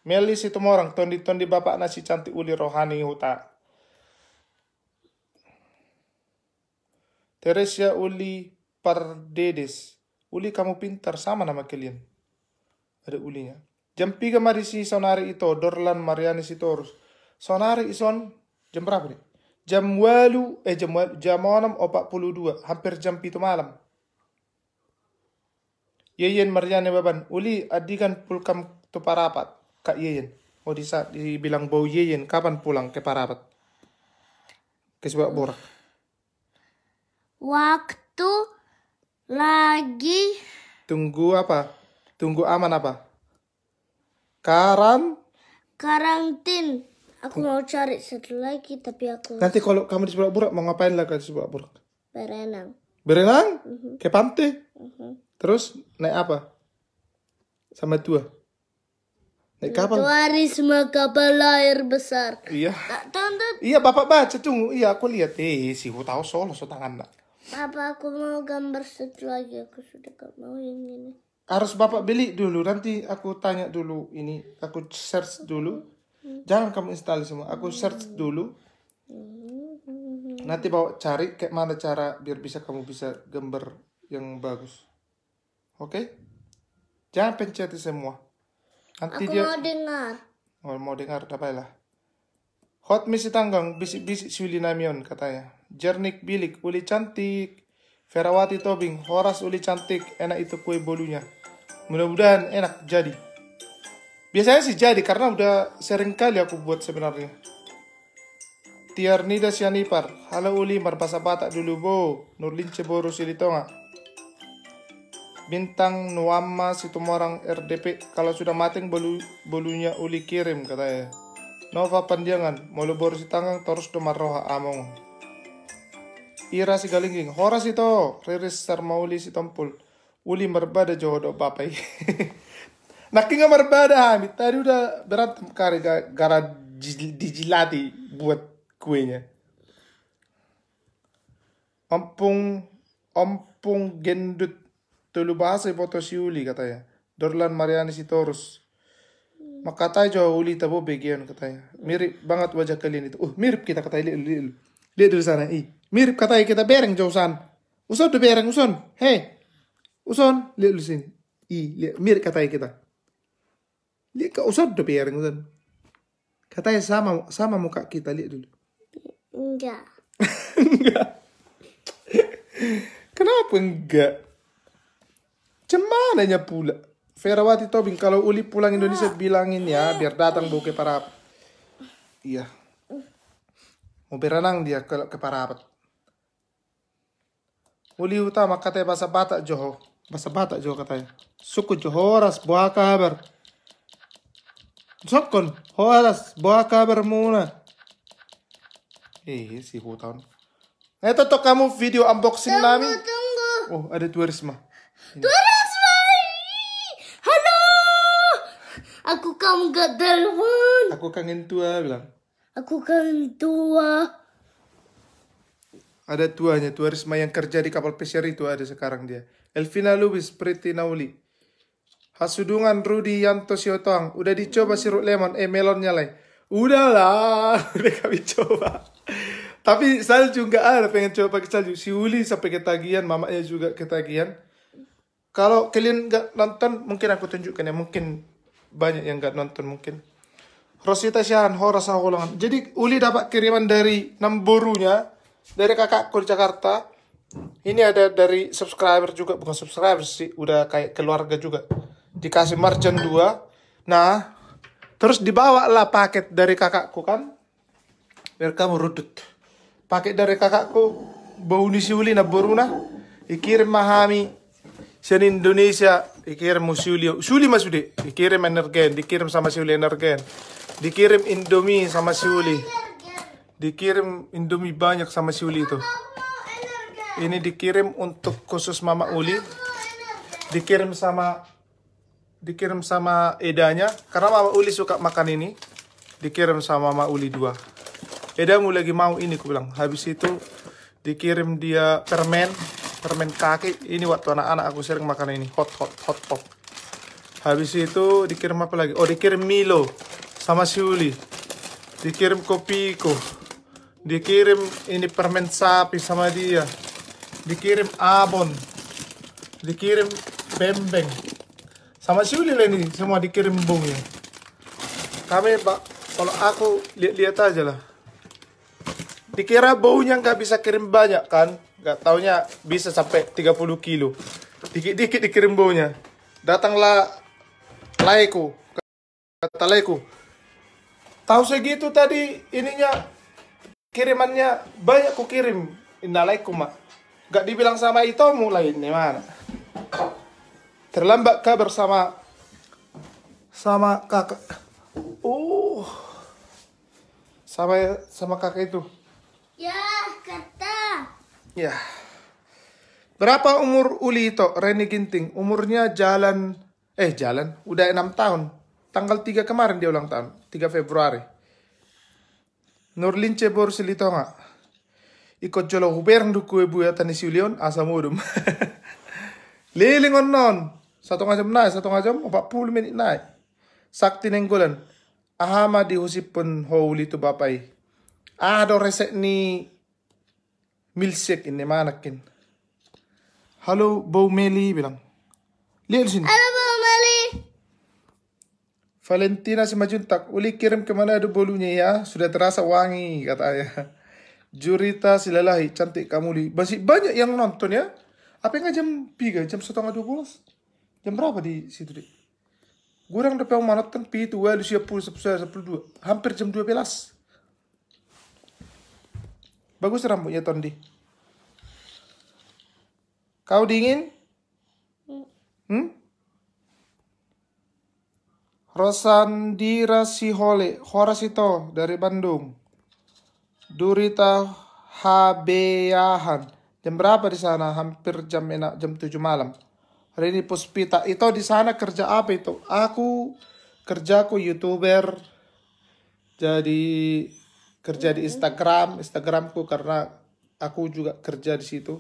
Meli situ orang tondi tondi bapak nasi cantik uli rohani huta. Teresia uli pardedes. Uli kamu pintar sama nama kalian. Ada ulinya. Jam 3 mari si sonari itu dorlan mariani si sitorus. Sonari ison jam berapa nih? Jam walu eh jam walu, jam dua hampir jam itu malam. Yeyen marjane Baban, uli adikan pulkam tu Parapat, Kak Yeyen. Oh di saat dibilang bau Yeyen, kapan pulang ke Parapat? Ke sebab borak. Waktu lagi. Tunggu apa? Tunggu aman apa? karam Karantin. Aku mau cari satu lagi tapi aku. Nanti kalau kamu di sebelah burak mau ngapain lah di sebelah burak? Berenang. Berenang? Mm -hmm. Ke pantai? Mhm. Terus naik apa? Sama dua. Naik kapal. semua kapal air besar. Iya. Tante. Iya, Bapak baca tunggu. Iya, aku lihat eh si aku tahu solo so tangan nak. Bapak aku mau gambar satu lagi. Aku sudah gak mau yang ini. Harus Bapak beli dulu. Nanti aku tanya dulu ini. Aku search dulu. Jangan kamu install semua. Aku search dulu. Nanti bawa cari kayak mana cara biar bisa kamu bisa gambar yang bagus. Oke? Okay? Jangan pencet semua. Nanti Aku dia... mau dengar. Oh, mau dengar apa lah? Hot misi tanggang bisik bisik namion, katanya. Jernik bilik uli cantik. Ferawati tobing horas uli cantik. Enak itu kue bolunya. Mudah-mudahan enak jadi. Biasanya sih jadi karena udah sering kali aku buat sebenarnya. Tiarnida Sianipar, halo uli marbasa batak dulu bo, Nurlin ceboro silitonga. Bintang Nuama Situmorang RDP kalau sudah mateng bolu bolunya uli kirim katanya. Nova Pandiangan mau si tanggang terus Domar Roha Among. Ira galingging Horas itu Riris si tempul Uli Merbada do Bapai nggak Merbada Amit Tadi udah berat kari gara dijilati buat kuenya ompong ompong Gendut tulu bahasa boto siuli katanya. Dorlan Mariani si Torus. Makatai jawa uli tabo begian katanya. Mirip banget wajah kalian itu. Uh, mirip kita katanya. Lihat, lihat dulu sana. I. Mirip katanya kita bereng jauh sana. Uson tuh bereng, uson. Hei. Uson, lihat dulu sini. I, lihat, mirip katanya kita. Lihat kau uson tuh bereng, uson. Katanya sama sama muka kita, lihat dulu. Enggak. enggak. Kenapa enggak? cuman pula, pula? Ferawati Tobing, kalau Uli pulang Indonesia ah. bilangin ya, biar datang bu ke Iya. Mau berenang dia ke, ke Parapat. Uli utama katanya bahasa Batak Johor. Bahasa Batak Johor katanya. Suku Johoras, buah kabar. Sokon, horas, buah kabar muna. Eh, si hutan. eh toto kamu video unboxing kami, Oh, ada turisme. Aku kan gak telepon. Aku kangen tua bilang. Aku kangen tua. Ada tuanya, tua Risma yang kerja di kapal pesiar itu ada sekarang dia. Elvina Lubis, Priti Nauli. Hasudungan Rudi Yanto Siotoang. Udah dicoba sirup lemon, eh melonnya lah. Udah udah kami coba. Tapi salju nggak ada pengen coba pakai salju. Si Uli sampai ketagihan, mamanya juga ketagihan. Kalau kalian nggak nonton, mungkin aku tunjukkan ya. Mungkin banyak yang gak nonton mungkin. Rosita Sian, Horas Sahulangan. Jadi Uli dapat kiriman dari namburunya, dari kakakku di Jakarta. Ini ada dari subscriber juga, bukan subscriber sih, udah kayak keluarga juga. Dikasih merchant dua Nah, terus dibawa lah paket dari kakakku kan. Biar kamu rudut. Paket dari kakakku, bau nisi Uli namburuna. dikirim Mahami Sen Indonesia dikirim Musuli, Suli Masude dikirim energen, dikirim sama Suli energen. Dikirim Indomie sama Suli. Dikirim Indomie banyak sama Suli itu. Ini dikirim untuk khusus Mama Uli. Dikirim sama dikirim sama Edanya karena Mama Uli suka makan ini. Dikirim sama Mama Uli dua. Edamu lagi mau ini aku bilang. Habis itu dikirim dia permen permen kaki ini waktu anak-anak aku sering makan ini hot hot hot pop habis itu dikirim apa lagi oh dikirim Milo sama Siuli dikirim kopiku dikirim ini permen sapi sama dia dikirim abon dikirim bembeng sama Siuli Uli ini semua dikirim bung ya kami pak kalau aku lihat-lihat aja lah dikira baunya nggak bisa kirim banyak kan Gak taunya bisa sampai 30 kilo. Dikit-dikit dikirim baunya. Datanglah laiku. Kata laiku. Tahu segitu tadi ininya kirimannya banyak ku kirim. Innalaikum, Mak. Gak dibilang sama itu itomu lainnya mana. Terlambat kabar sama sama kakak. uh Sama ya, sama kakak itu. Ya, kata. Ya. Berapa umur Uli itu, Reni Ginting? Umurnya jalan, eh jalan, udah enam tahun. Tanggal 3 kemarin dia ulang tahun, 3 Februari. Nurlin Cebor Silitonga. ikut jolo huber duku ibu ya tani siulion asam udum. Lilingon non. Satu ngajam naik, satu ngajam 40 menit naik. Sakti nenggulan. Ahama dihusipun ho uli tu bapai. Ah do resek ni milsek ini mana kin Halo Bau Meli bilang. Lihat sini. Halo Bau Meli. Valentina si majuntak Uli kirim kemana ada bolunya ya? Sudah terasa wangi, kata ayah. Jurita lelahi cantik kamu Li. Masih banyak yang nonton ya. Apa yang jam tiga, jam setengah dua belas? Jam berapa di situ, deh? Gurang dapat mana kan pi itu, wah, siap puluh sepuluh, sepuluh dua. Hampir jam dua belas. Bagus rambutnya Tondi. Kau dingin? Hmm? Rosandira Sihole, Horasito dari Bandung. Durita Habeahan. Jam berapa di sana? Hampir jam enak jam 7 malam. Hari ini Puspita. Itu di sana kerja apa itu? Aku kerjaku YouTuber. Jadi kerja di hmm. Instagram Instagramku karena aku juga kerja di situ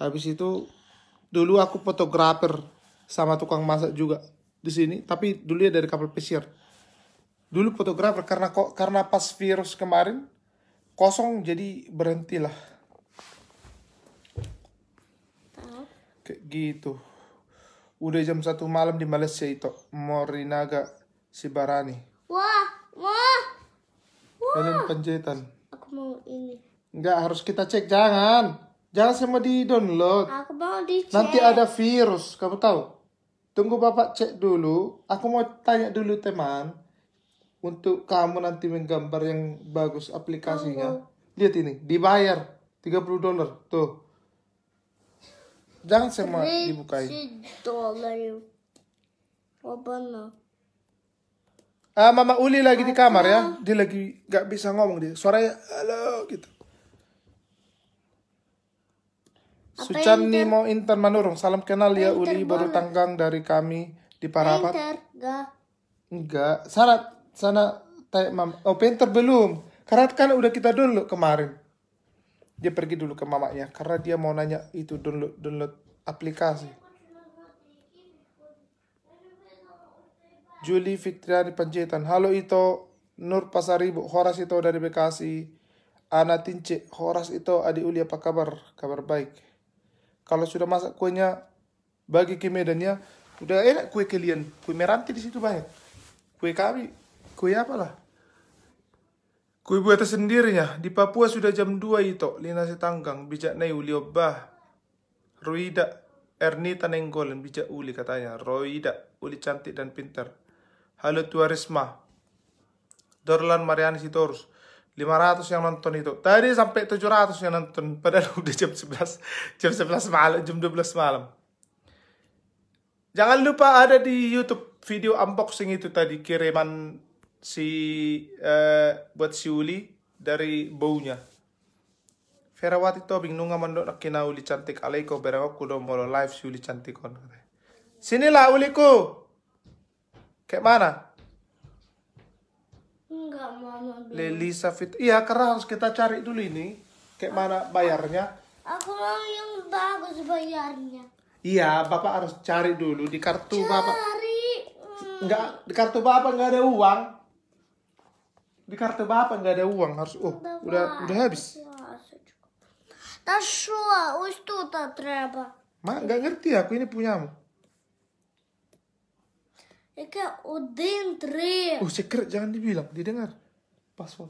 habis itu dulu aku fotografer sama tukang masak juga di sini tapi dulu ya dari kapal pesiar. dulu fotografer karena kok karena pas virus kemarin kosong jadi berhentilah kayak gitu udah jam satu malam di Malaysia itu Morinaga Sibarani wah wah Lilin ah. penjaitan, Aku mau ini. Enggak harus kita cek jangan. Jangan semua di download. Aku mau dicek. Nanti ada virus, kamu tahu. Tunggu bapak cek dulu. Aku mau tanya dulu teman. Untuk kamu nanti menggambar yang bagus aplikasinya. Tunggu. Lihat ini, dibayar 30 dolar. Tuh. Jangan semua dibukain. 30 dolar. Oh, benar. Ah, Mama Uli lagi di kamar ya. Dia lagi gak bisa ngomong dia. Suaranya halo gitu. Apa Sucan Inter? Nimo Intan Manurung. Salam kenal ya Uli baru tanggang dari kami di Parapat. Enggak. Enggak. Sana sana tanya Oh, Pinter belum. Karat kan udah kita download kemarin. Dia pergi dulu ke mamanya karena dia mau nanya itu download download aplikasi. Juli Fitriani Panjaitan. Halo itu Nur Pasaribu, Horas itu dari Bekasi. Ana Tince, Horas itu Adi Uli apa kabar? Kabar baik. Kalau sudah masak kuenya, bagi ke medannya. Udah enak kue kalian, kue meranti di situ banyak. Kue kami, kue apalah? Kue buat sendirinya, di Papua sudah jam 2 itu. Lina Setanggang, Bijak Uli Obah. Ruida, Ernita Nenggolen, Bijak Uli katanya, Roida, Uli cantik dan pintar. Halo Tuarisma. Dorlan Mariani Sitorus. 500 yang nonton itu. Tadi sampai 700 yang nonton. Padahal udah jam 11. Jam 11 malam. Jam 12 malam. Jangan lupa ada di Youtube video unboxing itu tadi. Kiriman si uh, buat si Uli dari baunya. Ferawati Tobing nunga mandok nakina Uli cantik alaiko berawaku kudomolo live si Uli cantik on. Sinilah Uliku. Kayak mana? Enggak, Mama. Leli Safit. Iya, karena harus kita cari dulu ini. Kayak aku, mana bayarnya? Aku mau yang bagus bayarnya. Iya, Bapak harus cari dulu di kartu cari. Bapak. Cari. Enggak, di kartu Bapak enggak ada uang. Di kartu Bapak enggak ada uang, harus oh, Bapak. udah udah habis. Та що? Ось тут треба. Ма, nggak ngerti aku ini punyamu. Eka udin tri. Oh, secret jangan dibilang, didengar. Password.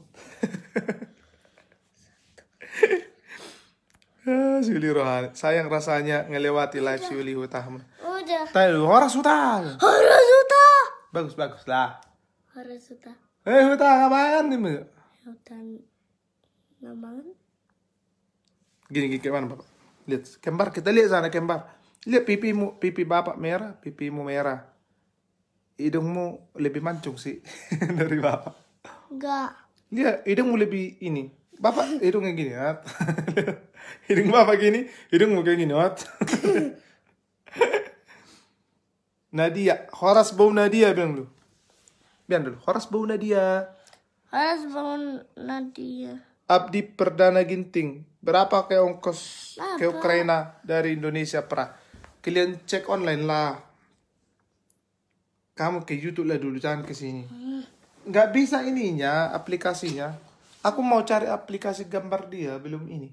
ah, Suli Rohan. Sayang rasanya ngelewati live Udah. Suli Utama. Udah. Tahu Horas hutan. Horas hutan. Bagus, bagus lah. Horas hutan. Eh, apa apaan nih, Hutan namanya? Gini, gini, kemana Bapak? Lihat, kembar. Kita lihat sana, kembar. Lihat pipimu, pipi Bapak merah, pipimu merah hidungmu lebih mancung sih dari bapak. Enggak. Iya, hidungmu lebih ini. Bapak hidungnya gini, ya. hidung bapak gini, hidungmu kayak gini, Wat. Nadia, Horas bau Nadia bilang dulu. Bilang dulu, Horas bau Nadia. Horas bau Nadia. Abdi Perdana Ginting, berapa kayak ongkos ke Ukraina dari Indonesia pra? Kalian cek online lah kamu ke YouTube lah dulu jangan ke sini nggak bisa ininya aplikasinya aku mau cari aplikasi gambar dia belum ini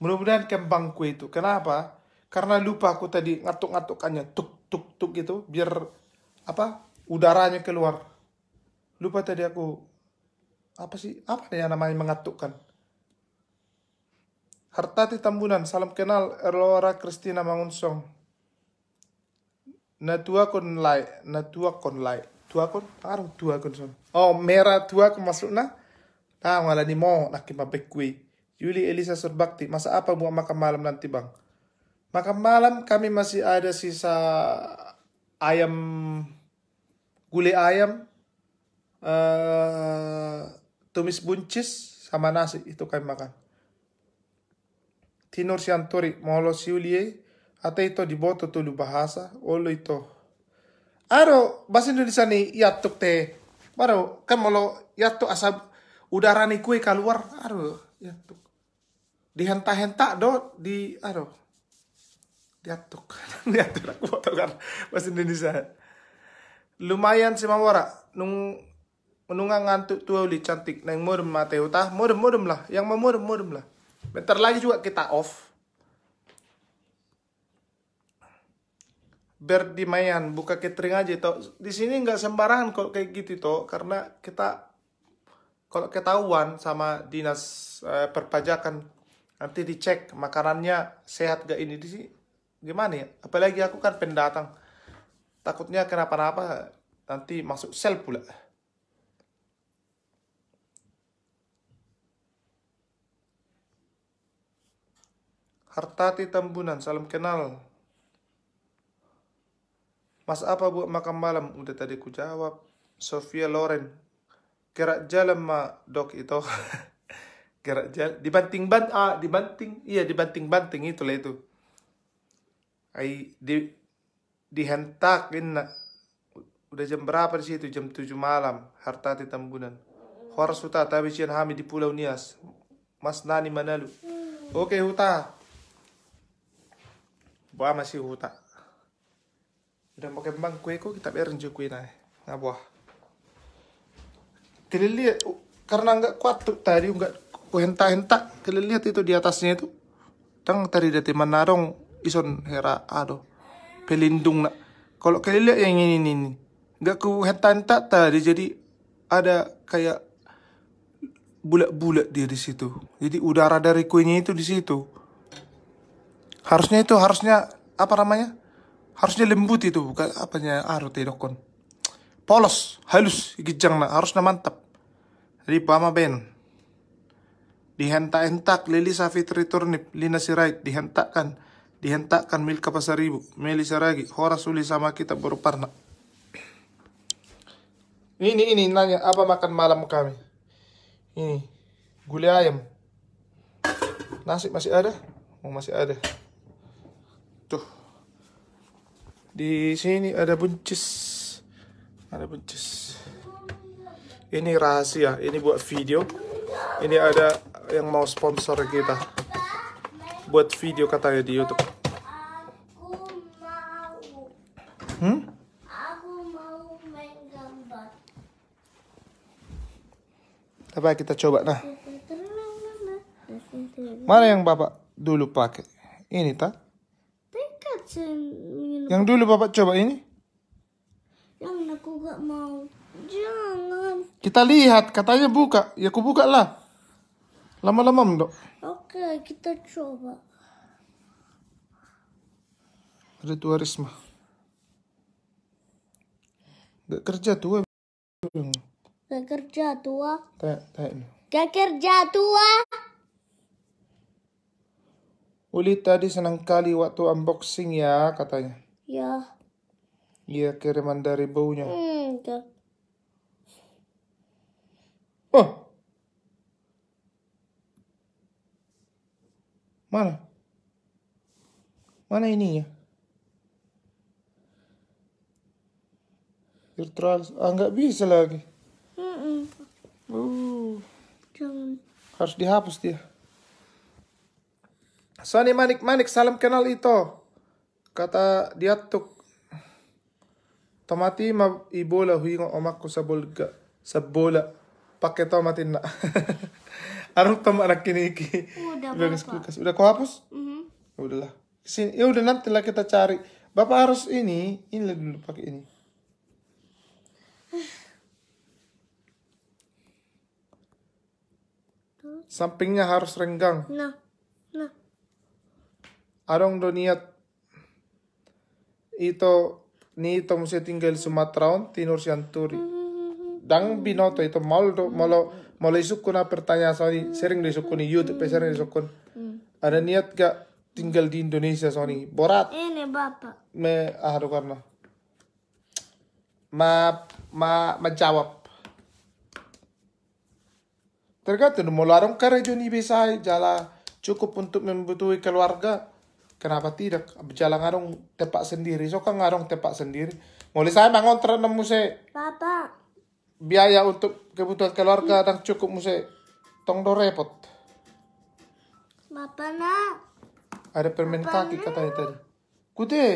mudah-mudahan kembangku itu kenapa karena lupa aku tadi ngatuk-ngatukannya tuk tuk tuk gitu biar apa udaranya keluar lupa tadi aku apa sih apa yang namanya mengatukkan Hartati Tambunan, salam kenal Erlora Kristina Mangunsong. Natua kon lai, natua kon lai. Dua kon, taruh dua kon son. Oh, merah dua kon na Nah, wala ni mo, nakimabek kui. Yuli Elisa Surbakti, masa apa buat makan malam nanti bang? Makan malam kami masih ada sisa ayam, gulai ayam, uh, tumis buncis, sama nasi, itu kami makan. Tinur Sianturi, Molo Siulie, Ate ito di boto tulu bahasa, olo ito. Aro, bahasa Indonesia nih yatuk te, Baru kan malo yatuk asap udara nih kue keluar, aro yatuk. Dihentak-hentak do di aro. Diatuk, diatuk aku boto kan bahasa Indonesia. Lumayan sih mawara nung menunggu ngantuk tua uli cantik neng murum mateo tah murum murum lah yang mau murum murum lah. Bentar lagi juga kita off berdimayan buka catering aja toh di sini nggak sembarangan kok kayak gitu toh karena kita kalau ketahuan sama dinas eh, perpajakan nanti dicek makanannya sehat gak ini di sini gimana ya apalagi aku kan pendatang takutnya kenapa-napa nanti masuk sel pula Hartati Tambunan, salam kenal. Mas apa buat makan malam? Udah tadi ku jawab. Sofia Loren. kerak jalan ma dok itu. kerak jalan. Dibanting ban ah dibanting. Iya dibanting banting itu lah itu. Ai di dihentak inna. Udah jam berapa di situ? Jam tujuh malam. Harta di Tambunan. Horas huta cian hami di Pulau Nias. Mas Nani mana lu Oke okay, huta. Buah masih huta dan mau kembang kue kok kita biar renju kue nah nah buah keliliat uh, karena enggak kuat tuh tadi enggak nggak hentak-hentak kelihat itu di atasnya itu tang tadi dari manarong ison hera aduh pelindung nak kalau kelihat yang ini ini Enggak ku hentak-hentak tadi jadi ada kayak bulat-bulat dia di situ. Jadi udara dari kuenya itu di situ. Harusnya itu harusnya apa namanya? harusnya lembut itu bukan apanya arut ya dokon polos halus gijang nah harusnya mantap jadi pama ben dihentak-hentak Lili Safitri Turnip Lina Sirait dihentakkan dihentakkan Milka Pasaribu Meli Saragi Horas Uli sama kita berparna ini ini nanya apa makan malam kami ini gulai ayam nasi masih ada oh, masih ada tuh di sini ada buncis. Ada buncis. Ini rahasia, ini buat video. Ini ada yang mau sponsor kita. Buat video katanya di YouTube. Hmm? Apa kita coba nah. Mana yang Bapak dulu pakai? Ini tak? Yang dulu bapak coba ini? Yang aku gak mau. Jangan. Kita lihat, katanya buka. Ya aku buka lah. Lama-lama, Dok. Oke, kita coba. Ada tua Risma. Gak kerja tua. Gak kerja tua. Kayak, kayak. Gak kerja tua. Uli tadi senang kali waktu unboxing ya, katanya. Ya. Iya, kiriman dari baunya. Hmm, Oh. Mana? Mana ini ya? Virtual, ah nggak bisa lagi. Mm -mm. Uh. Harus dihapus dia. Sony manik-manik salam kenal itu. Kata dia tuh Tomati ma ibola nggak omakku sabolga. Sabola. Pakai tomatin nak arut tomat anak kini iki. Udah, Udah kulkas. Udah kau hapus? Mm -hmm. Udahlah. Sini, ya udah nanti lah kita cari. Bapak harus ini, inilah dulu pakai ini. Sampingnya harus renggang. Nah niat, ito ni to mo tinggal sumatraon tinur sianturi dang binoto ito maldo malo malo isuk na pertanyaan sorry sering disukun ni YouTube sering disukun ada niat ga tinggal di Indonesia sorry borat ini eh, bapak me ah karena ma ma menjawab tergantung mau larang kerja ni bisa jala cukup untuk membutuhi keluarga Kenapa tidak? jalan ngarong tepak sendiri. So kan ngarong tepak sendiri. Mulai saya mang nemu se. Papa. Biaya untuk kebutuhan keluarga dan cukup muse. Tong do repot. Papa nak. Ada permen Papa kaki katanya tadi. Kute.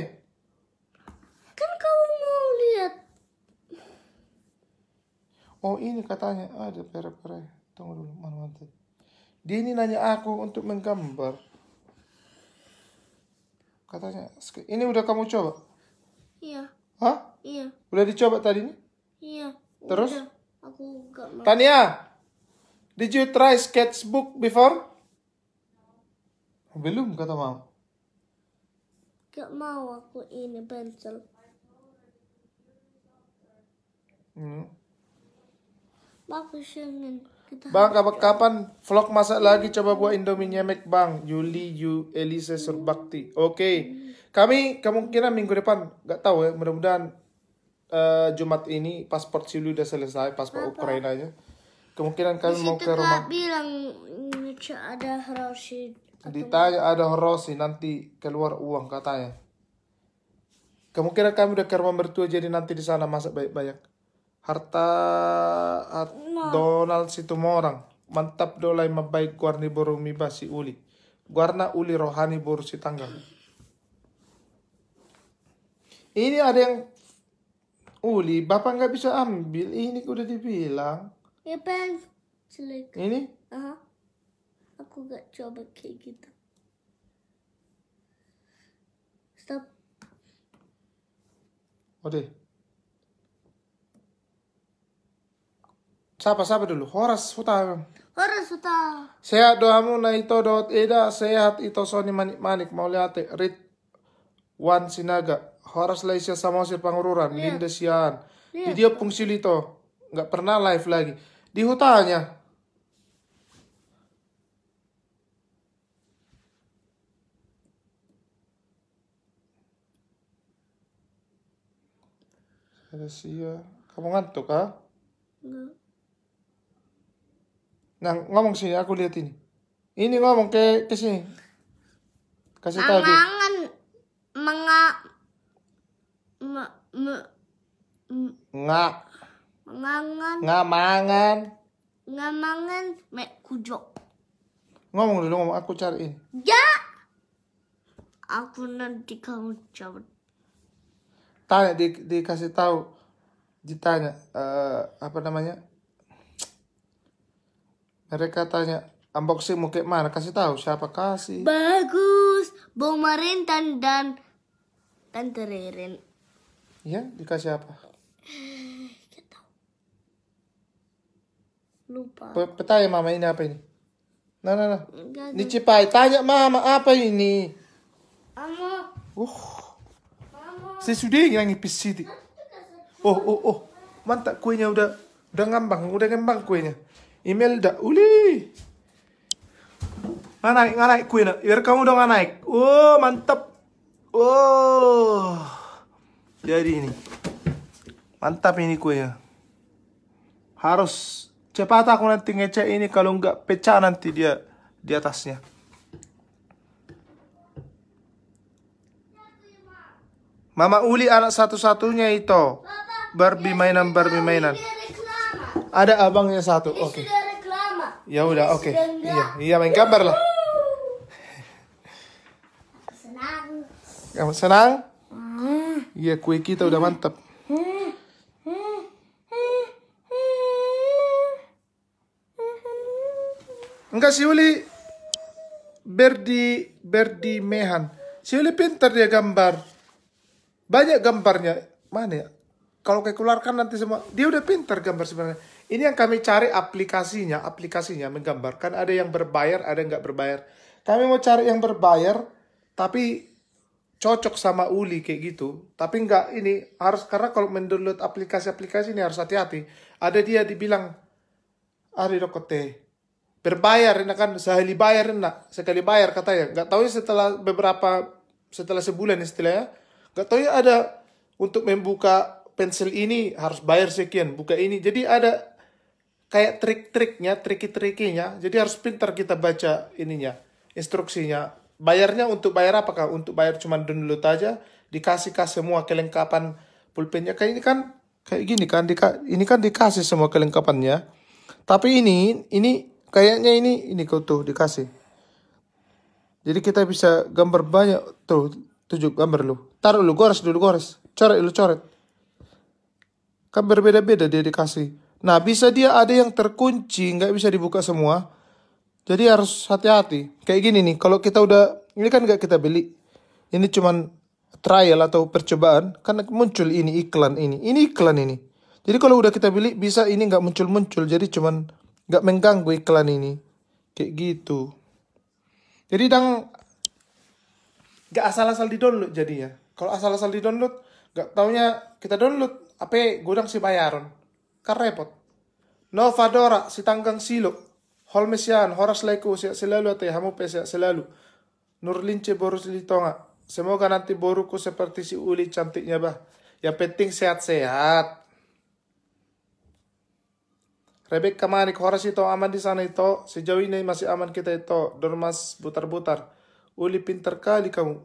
Kan kau mau lihat. Oh ini katanya ada pere-pere. Tunggu dulu, mana Dia ini nanya aku untuk menggambar. Katanya, ini udah kamu coba? Iya. Hah? Iya. Udah dicoba tadi nih? Iya. Terus? Udah. Aku gak mau. Tania, did you try sketchbook before? Belum kata mau. Gak mau aku ini pensil. Hmm. aku seneng Bang, kapan kapan vlog masak lagi coba buat Indomie nyemek Bang Yuli Yu Elise Surbakti. Oke, okay. kami kemungkinan minggu depan nggak tahu ya. Mudah-mudahan uh, Jumat ini paspor Yuli udah selesai, paspor Ukraina aja. Kemungkinan kami mau ke rumah. bilang ada Rosi. Ditanya ada Rosi nanti keluar uang katanya. Kemungkinan kami udah ke rumah mertua jadi nanti di sana masak banyak-banyak harta at no. Nah. Donald situmorang mantap dolai mabaik guarni boru mi basi uli guarna uli rohani boru si tanggal ini ada yang uli bapak nggak bisa ambil ini udah dibilang ya, ini aku gak coba kayak gitu stop oke Siapa siapa dulu? Horas futa Horas futa Sehat doamu na itu dot eda sehat itu soni manik manik mau lihat rit wan sinaga. Horas Malaysia sama sir pangururan yeah. linda sian. Yeah. Di dia fungsi lito nggak pernah live lagi di hutanya. sia. Kamu ngantuk kah? Enggak. Nah, ngomong sini, aku lihat ini. Ini ngomong ke ke sini. Kasih tahu. Mangan menga me, me, nga mangan nga mangan me kujok. Ngomong dulu ngomong aku cariin. Ya. Aku nanti kamu jawab. Tanya di, dikasih tahu ditanya uh, apa namanya? Mereka tanya, unboxing mau kayak mana? Kasih tahu siapa kasih. Bagus, Bung Marintan dan Tante Ririn. Ya, dikasih apa? Lupa. Petanya mama ini apa ini? Nah, nah, nah. Ini Cipai, tanya mama apa ini? Mama. Uh. Mama. Saya sudah yang ini Oh, oh, oh. Mantap kuenya udah udah ngambang, udah ngambang kuenya. Email dah Uli. Nggak naik, nggak naik Queen. Biar kamu udah nggak naik. Oh, mantap. Oh. Jadi ini. Mantap ini kuenya. Harus cepat aku nanti ngecek ini kalau nggak pecah nanti dia di atasnya. Mama Uli anak satu-satunya itu. Barbie mainan, Barbie mainan. Ada abangnya satu. Oke. Okay. Ya udah, oke. Okay. Iya, iya main gambar lah. Senang. Kamu senang? Ah. Iya, kue kita udah mantap. Enggak sih Uli Berdi Berdi Mehan Si Uli pintar dia gambar Banyak gambarnya Mana ya Kalau kayak keluarkan nanti semua Dia udah pintar gambar sebenarnya ini yang kami cari aplikasinya, aplikasinya menggambarkan ada yang berbayar, ada yang nggak berbayar. Kami mau cari yang berbayar, tapi cocok sama Uli kayak gitu. Tapi nggak ini harus karena kalau mendownload aplikasi-aplikasi ini harus hati-hati. Ada dia dibilang, Ari ah, Dokote, berbayar, ini kan sehari bayar, nak sekali bayar katanya. Nggak tahu ya setelah beberapa, setelah sebulan istilahnya, nggak tahu ya ada untuk membuka pensil ini harus bayar sekian, buka ini. Jadi ada kayak trik-triknya, triki-trikinya. Jadi harus pintar kita baca ininya, instruksinya. Bayarnya untuk bayar apakah? Untuk bayar cuma download aja, kasih semua kelengkapan pulpennya? Kayak ini kan kayak gini kan, dika, ini kan dikasih semua kelengkapannya. Tapi ini ini kayaknya ini ini kau tuh dikasih. Jadi kita bisa gambar banyak tuh tujuh gambar lu. Taruh lu gores dulu gores. Coret lu coret. Kan berbeda-beda dia dikasih Nah bisa dia ada yang terkunci, nggak bisa dibuka semua. Jadi harus hati-hati. Kayak gini nih, kalau kita udah, ini kan nggak kita beli. Ini cuman trial atau percobaan, kan muncul ini iklan ini. Ini iklan ini. Jadi kalau udah kita beli, bisa ini nggak muncul-muncul. Jadi cuman nggak mengganggu iklan ini. Kayak gitu. Jadi dang nggak asal-asal di download jadinya. Kalau asal-asal di download, nggak taunya kita download, apa gudang si bayaran karepot. No fadora si tanggang silo. Holmesian horas laiku siya selalu te hamu siya selalu. boru si litonga. Semoga nanti boruku seperti si uli cantiknya bah. Ya penting sehat-sehat. Rebek kamanik Horas itu aman di sana itu. Sejauh ini masih aman kita itu. Dormas butar-butar. Uli pintar kali kamu.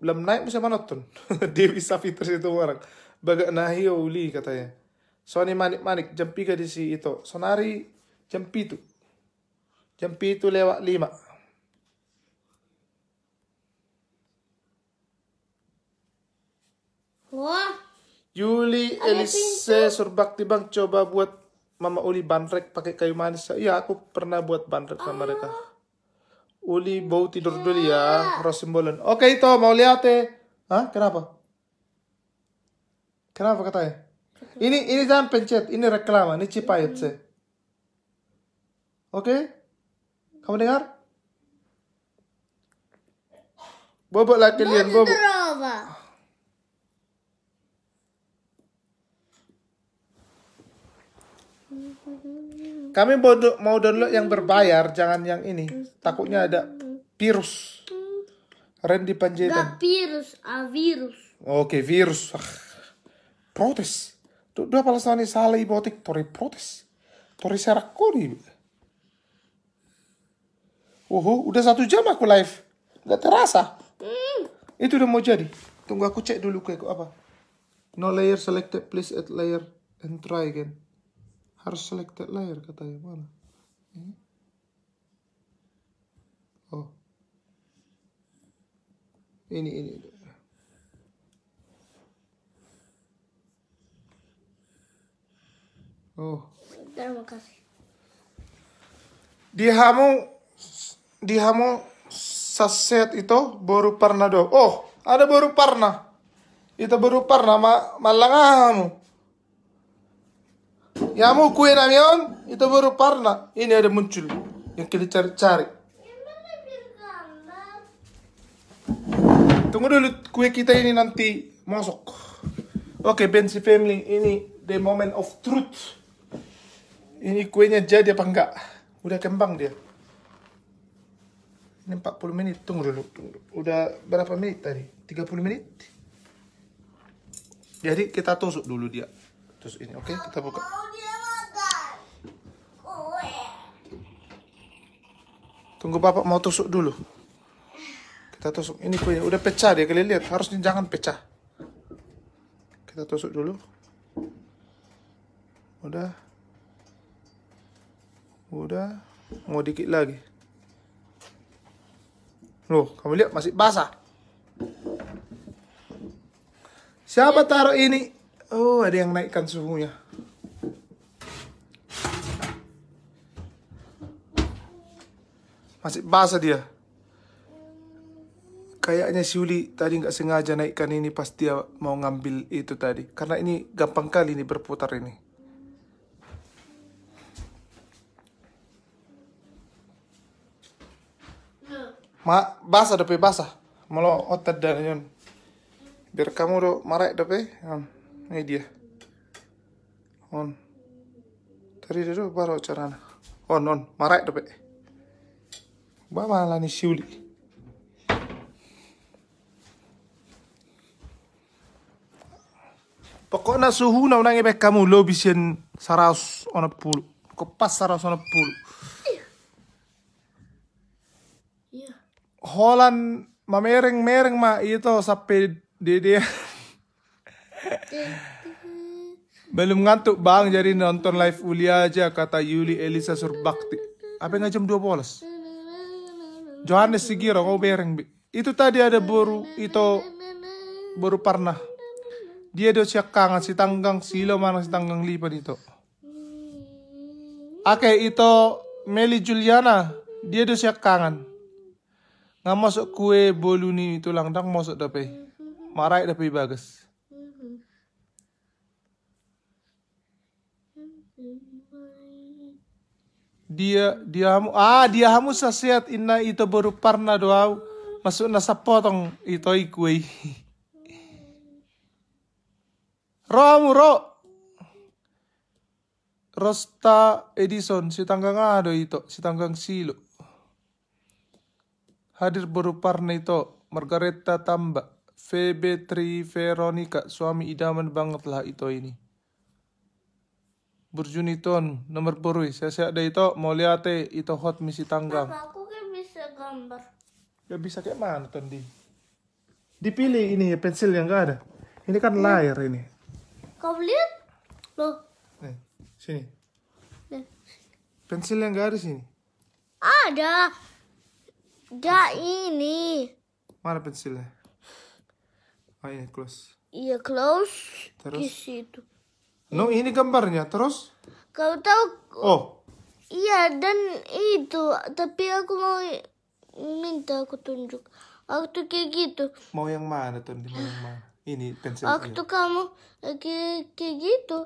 Belum naik bisa Dia Dewi Safitri itu orang. Bagak nahi Uli katanya. Sony manik-manik jempi ke disi itu. Sonari jempi itu. Jempi itu lewat lima. Wah. Yuli Elise Surbakti Bang coba buat Mama Uli bandrek pakai kayu manis. Iya, aku pernah buat bandrek sama mereka. Oh. Uli bau tidur iya. dulu ya, rosimbolon. Oke, itu mau lihat ya. Hah, kenapa? Kenapa katanya? ini ini jangan pencet ini reklama ini cipayet sih oke kamu dengar lah kalian bobok kami mau download yang berbayar jangan yang ini takutnya ada virus Randy Panjaitan Gak virus, a ah, virus Oke, okay, virus ah. Protes Dua palestani salah ibotik tori protes. Tori serak kori. Oh, udah satu jam aku live. Gak terasa. Mm. Itu udah mau jadi. Tunggu aku cek dulu kayak apa. No layer selected, please add layer and try again. Harus selected layer katanya mana? Ini. Oh. Ini ini. ini. Oh. Terima kasih. Di hamu di hamu saset itu baru pernah do. Oh, ada baru pernah. Itu baru pernah ma malangamu. Yamu kue namion itu baru pernah. Ini ada muncul yang kita cari-cari. Tunggu dulu kue kita ini nanti masuk. Oke, okay, Bensi Family, ini the moment of truth. Ini kuenya jadi apa enggak? Udah kembang dia. Ini 40 menit. Tunggu dulu. Udah berapa menit tadi? 30 menit? Jadi kita tusuk dulu dia. Tusuk ini. Oke, okay? kita buka. Tunggu bapak mau tusuk dulu. Kita tusuk. Ini kuenya. Udah pecah dia. Kalian lihat. Harusnya jangan pecah. Kita tusuk dulu. Udah. Udah, mau dikit lagi. Loh, kamu lihat masih basah. Siapa taruh ini? Oh, ada yang naikkan suhunya. Masih basah dia. Kayaknya Siuli tadi nggak sengaja naikkan ini pas dia mau ngambil itu tadi. Karena ini gampang kali ini berputar ini. ma basa dope basa malo otet dan yon biar kamu do marek dope on ini dia on tadi dulu baru carana on oh, on marek dope ba mana ni siuli pokoknya suhu na unang kamu lo bisian saras onapulu pas saras pul Holland mamereng-mereng mah itu sampai dia belum ngantuk bang jadi nonton live Uli aja kata Yuli Elisa Surbakti apa yang jam polos Johannes Sigiro kau bereng bi. itu tadi ada baru itu baru pernah dia do kangen si tanggang silo mana si tanggang lipan itu Oke itu Meli Juliana dia do kangen nggak masuk kue bolu nih itu langdang masuk tapi Marai tapi bagus. Dia dia hamu ah dia hamu sasiat inna itu baru parna doa masuk nasa potong itu kue. Romu ro Rosta Edison si tanggang ado itu si tanggang silo hadir berupa Parnito, Margareta Tamba, VB Tri Veronica, suami idaman banget lah itu ini. Burjuniton, nomor berui saya siap ada itu, mau lihat itu hot misi tanggang. Papa, aku kan bisa gambar. Ya bisa kayak mana, Ton, di? Dipilih ini ya, pensil yang gak ada. Ini kan layar ini. Kau lihat? Loh. Nih, sini. Pensil yang gak ada sini. Ada. Enggak ini. Mana pensilnya? Oh ini iya, close. Iya close. Terus? Di situ. No ini gambarnya terus? Kau tahu? Oh. Iya dan itu tapi aku mau minta aku tunjuk. Waktu kayak gitu. Mau yang mana tuh? Mau yang mana? Ini pensil. Waktu ya? kamu kayak kayak gitu.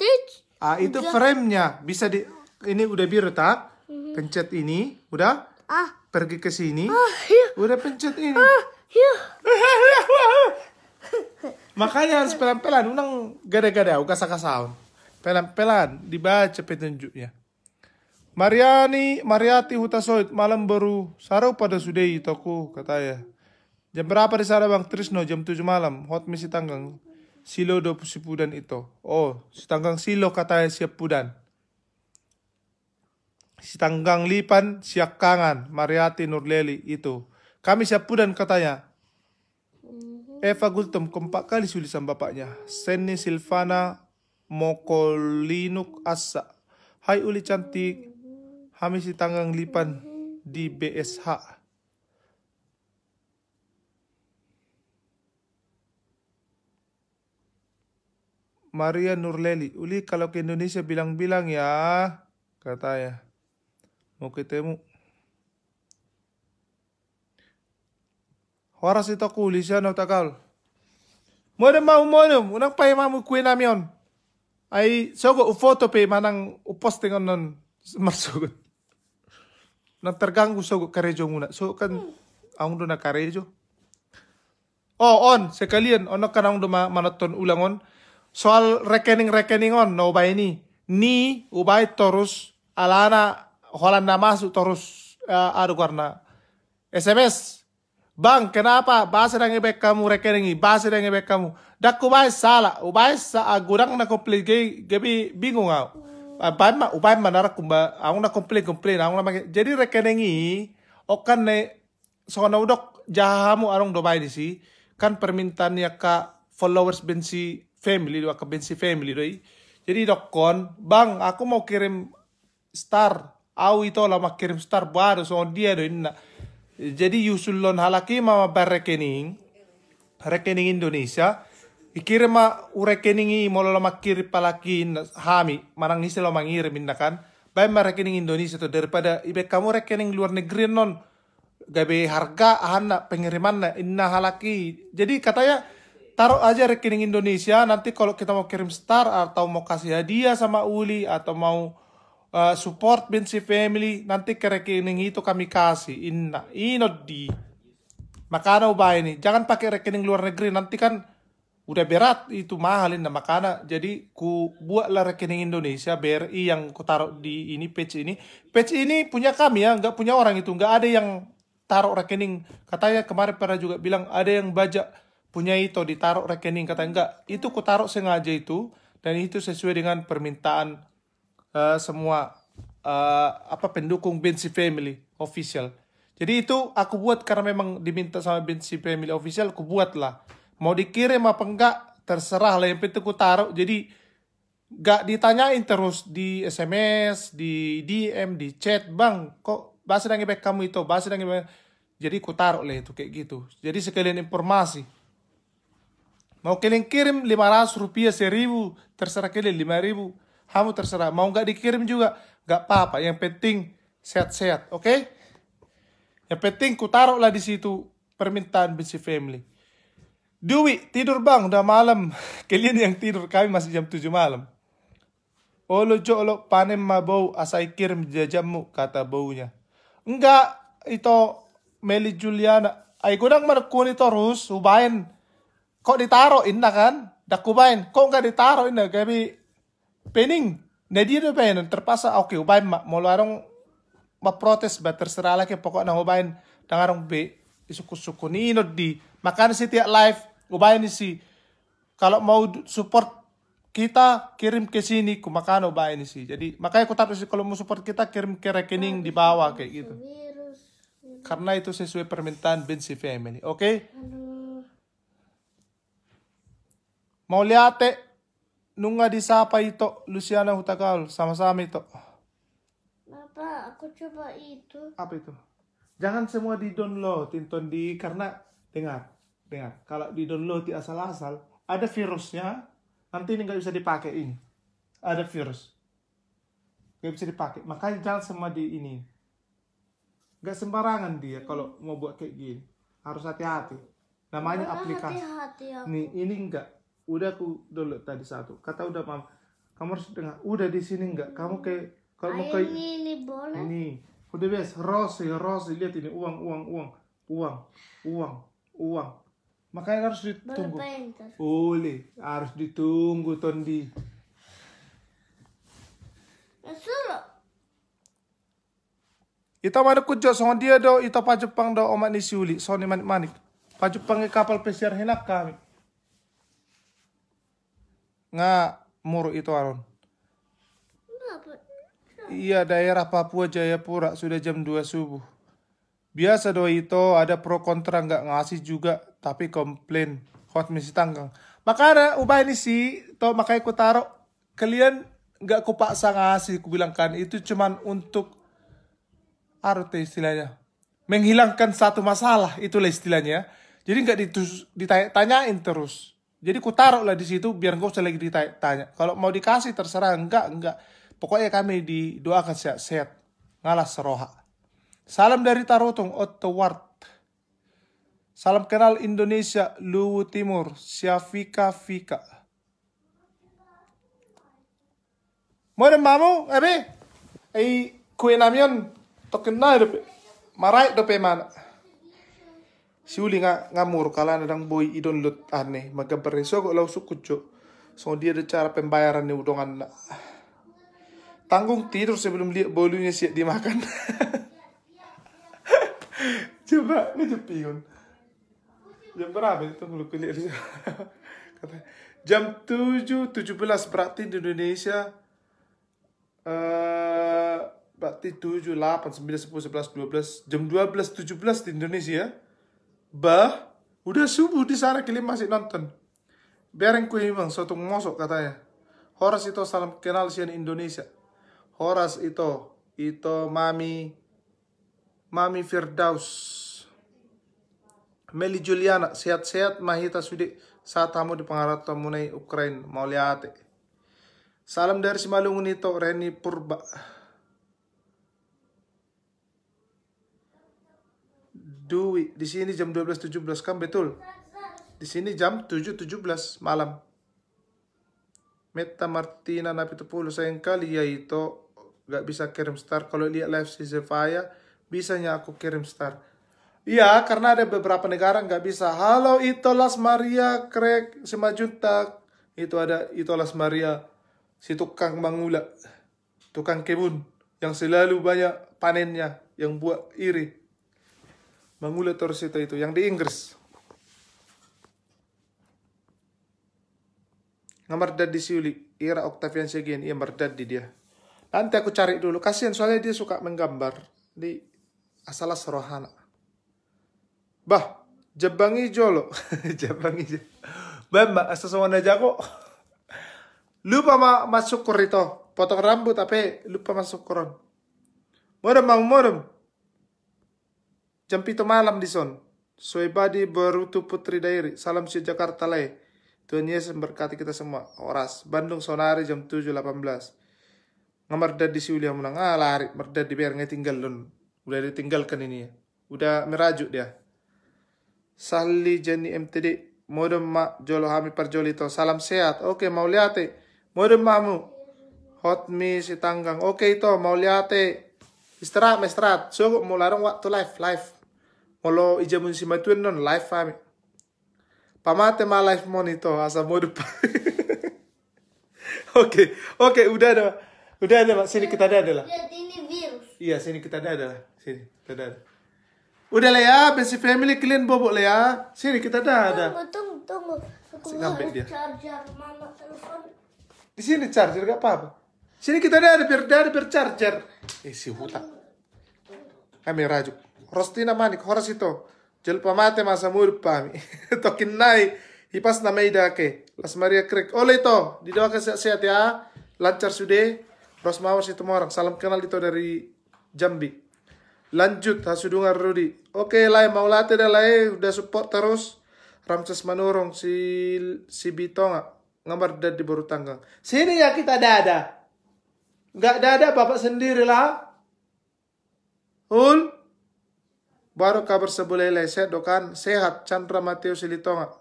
Teach. Ah itu frame-nya bisa di ini udah biru tak? Mm -hmm. Pencet ini udah? Ah pergi ke sini. Ah, iya. Udah pencet ini. Ah, iya. Makanya harus pelan-pelan. Unang gede gada kasar kasal. Pelan-pelan dibaca petunjuknya. Mariani, Mariati Hutasoit, malam baru saru pada sudai toko, ya Jam berapa di sana Bang Trisno? Jam 7 malam. Hot misi tanggang. Silo do pudan itu. Oh, si tanggang silo katanya siap pudan si tanggang lipan siak kangan Mariati Nurleli itu. Kami dan katanya. Mhm. Eva Gultom keempat kali sulisan bapaknya. Seni Silvana Mokolinuk Asa. Hai uli cantik. Mhm. Kami si tanggang lipan mhm. di BSH. Maria Nurleli, uli kalau ke Indonesia bilang-bilang ya, katanya ketemu. Horas ito kuli siya no takal. Mone mau mone, unang pa imamu kuin amion. Ay, sogo ufoto pe manang uposting on non masuk, Nang terganggu sogo karejo muna. So kan, hmm. ang do na karejo. Oh, on, sekalian, ono kanang do manaton on, Soal rekening-rekening on, no ba ini? Ni, ubay torus, alana Holanda masuk terus uh, eh, aduh karena SMS Bang, kenapa? Bahasa dengan kamu, rekening bahasa dengan kamu. Dak ubay salah, ubay sa agurang na komplain gay gabi bingung aw. Ubay ah, ma ubay mana kumba, ang na komplain komplain ang na jadi rekening okan ne so na udok jahamu arong di sih kan permintaan ya ka followers bensi family dua ka bensi family doi. Jadi dokon bang aku mau kirim star Awi au itola kirim star baru so dia do inna jadi yusulon halaki mama bar rekening Indonesia u rekening i molola makir palaki hami marang isi lo mangirim inna kan ma rekening Indonesia tuh daripada ibe kamu rekening luar negeri non gabe harga ahana pengiriman inna halaki jadi katanya taruh aja rekening Indonesia nanti kalau kita mau kirim star atau mau kasih hadiah sama Uli atau mau uh, support Bensi Family, nanti ke rekening itu kami kasih. Inna, inodi. Makana ubah ini, jangan pakai rekening luar negeri, nanti kan udah berat itu mahal nah makanan jadi ku buatlah rekening Indonesia BRI yang ku taruh di ini page ini page ini punya kami ya nggak punya orang itu nggak ada yang taruh rekening katanya kemarin pernah juga bilang ada yang bajak punya itu ditaruh rekening kata enggak itu ku taruh sengaja itu dan itu sesuai dengan permintaan uh, semua uh, apa pendukung Benzi Family official. Jadi itu aku buat karena memang diminta sama Benzi Family official, aku buat lah. Mau dikirim apa enggak, terserah lah. Yang penting aku taruh. Jadi gak ditanyain terus di SMS, di DM, di chat. Bang, kok bahasa dengan kamu itu? Bahasa dengan Jadi aku taruh lah itu kayak gitu. Jadi sekalian informasi. Mau kalian kirim 500 rupiah, seribu terserah kalian ribu kamu terserah mau nggak dikirim juga nggak apa-apa yang penting sehat-sehat oke okay? yang penting ku taruhlah di situ permintaan Benci Family Dewi tidur bang udah malam kalian yang tidur kami masih jam 7 malam Olo jolo panen mabau asai kirim jajamu kata baunya. Enggak, itu Meli Juliana. Ay kurang manakuni terus, ubain. Kok ditaruh indah kan? Dak Dakubain. Kok enggak ditaruh indah Kami Pening, nadir bayan terpasa okay mau ma mak protes ba terserah lagi pokok na ubayan tangarong be isuku-suku ini inod di makan si tiap live ubain isi, si kalau mau support kita kirim ke sini ku makan ubain si jadi makanya aku tahu kalau mau support kita kirim ke rekening di bawah kayak gitu karena itu sesuai permintaan Bensi Family oke okay? mau lihat Nunga disapa itu? Luciana Hutakal. Sama-sama itu. Papa, aku coba itu. Apa itu? Jangan semua di download, tonton di karena dengar, dengar. Kalau di download di asal-asal, ada virusnya. Nanti ini nggak bisa dipakai ini. Ada virus. Nggak bisa dipakai. Makanya jangan semua di ini. Nggak sembarangan dia kalau mau buat kayak gini. Harus hati-hati. Namanya Mana aplikasi. Hati -hati Nih, ini enggak udah aku dulu tadi satu kata udah mama kamu harus dengar udah di sini enggak kamu kayak kalau mau kayak ini ini boleh ini udah bias rose ya, rose lihat ini uang uang uang uang uang uang makanya harus ditunggu boleh harus ditunggu Tondi Ita mana kujo song dia do ita pa Jepang do omat ni siuli song ni manik manik. Pa Jepang kapal pesiar hinak kami nga muru itu Aron. Iya daerah Papua Jayapura sudah jam 2 subuh. Biasa doa itu ada pro kontra nggak ngasih juga tapi komplain hot misi tanggang. Makanya ubah ini sih, to makanya ku taruh kalian nggak ku paksa ngasih, ku bilangkan itu cuman untuk arti ya istilahnya menghilangkan satu masalah itulah istilahnya. Ya. Jadi nggak ditanyain terus. Jadi ku taruh lah di situ biar gue lagi ditanya. Kalau mau dikasih terserah, enggak, enggak. Pokoknya kami didoakan sehat-sehat. Ngalah seroha. Salam dari Tarutung, Ward. Salam kenal Indonesia, Luwu Timur, Syafika Fika. mau mamu, abe, ai kue namion, token na dope, marai dope mana. Siuli nga ngamur kala nadang boy idon lut ane maka so ko suku sukucho. So dia ada cara pembayaran ni udongan na. Tanggung tidur sebelum dia bolunya siap dimakan. Coba ni jepiun. Jam berapa itu lu kuliah? Kata jam belas berarti di Indonesia uh, berarti tujuh delapan sembilan sepuluh sebelas dua belas jam dua belas tujuh belas di Indonesia Bah, udah subuh di sana kilim masih nonton. Bereng ku bang, suatu ngosok katanya. Horas itu salam kenal sian Indonesia. Horas itu, itu mami, mami Firdaus. Meli Juliana, sehat-sehat mahita sudik saat tamu di pengarah munai Ukraina mau lihat. Salam dari Simalungun itu Reni Purba. Dwi. Di sini jam 12.17 kan betul. Di sini jam 7.17 malam. Meta Martina Napitupulu sayang kali ya itu gak bisa kirim star. Kalau lihat live si Zevaya, bisanya aku kirim star. Iya, karena ada beberapa negara gak bisa. Halo Itolas Maria Craig juta. Itu ada Itolas Maria, si tukang mangula, tukang kebun yang selalu banyak panennya, yang buat iri. Mangula Torsita itu yang di Inggris. Ngamardad di Siuli, Ira Octavian Segin, ia merdad di dia. Nanti aku cari dulu, kasihan soalnya dia suka menggambar di asalas rohana. Bah, Jebangi Jolo, Jebangi Jolo. Bamba, sesuatu jago. Lupa ma masuk kurito, potong rambut tapi lupa masuk koron. Morem, mau morem. Jam pito malam di son. Soebadi berutu putri dairi. Salam si Jakarta lai. Tuhan Yesus memberkati kita semua. Oras. Bandung sonari jam tujuh 7.18. Ngemerdad di si Ulia menang. Ah lari. Merdad di biar tinggal don. Udah ditinggalkan ini ya. Udah merajuk dia. Sahli jani MTD. Modem mak jolo hami perjolito. Salam sehat. Oke mau lihat eh. Modem mamu. Hot mi si tanggang. Oke itu mau lihat eh. Istirahat, istirahat. So, mau larang waktu live, live molo ija mun si matuen non life fami pamate ma life monito asa modu oke oke udah ada udah ada mak sini kita ada lah ya, ini virus iya sini kita ada lah sini kita ada udah lah ya besi family kalian bobok lah ya sini kita ada tunggu tunggu tunggu aku mau charger mama telepon di sini charger gak apa-apa sini kita ada ada ada biar charger eh si hutan kami rajuk rostina manik horasito jelpa mate masa murpami tokin nai hipas na meida ke las maria krik oleh to didoakan sehat-sehat ya lancar sude ros mawas itu orang salam kenal itu dari Jambi lanjut hasudungar Rudi oke lai mau latih dah lai udah support terus Ramses Manurung si si Bitonga ngamar dad di baru tanggang sini ya kita dada nggak dada bapak lah ul baru kabar Baroka leset dokan sehat Chandra Matius Silitonga.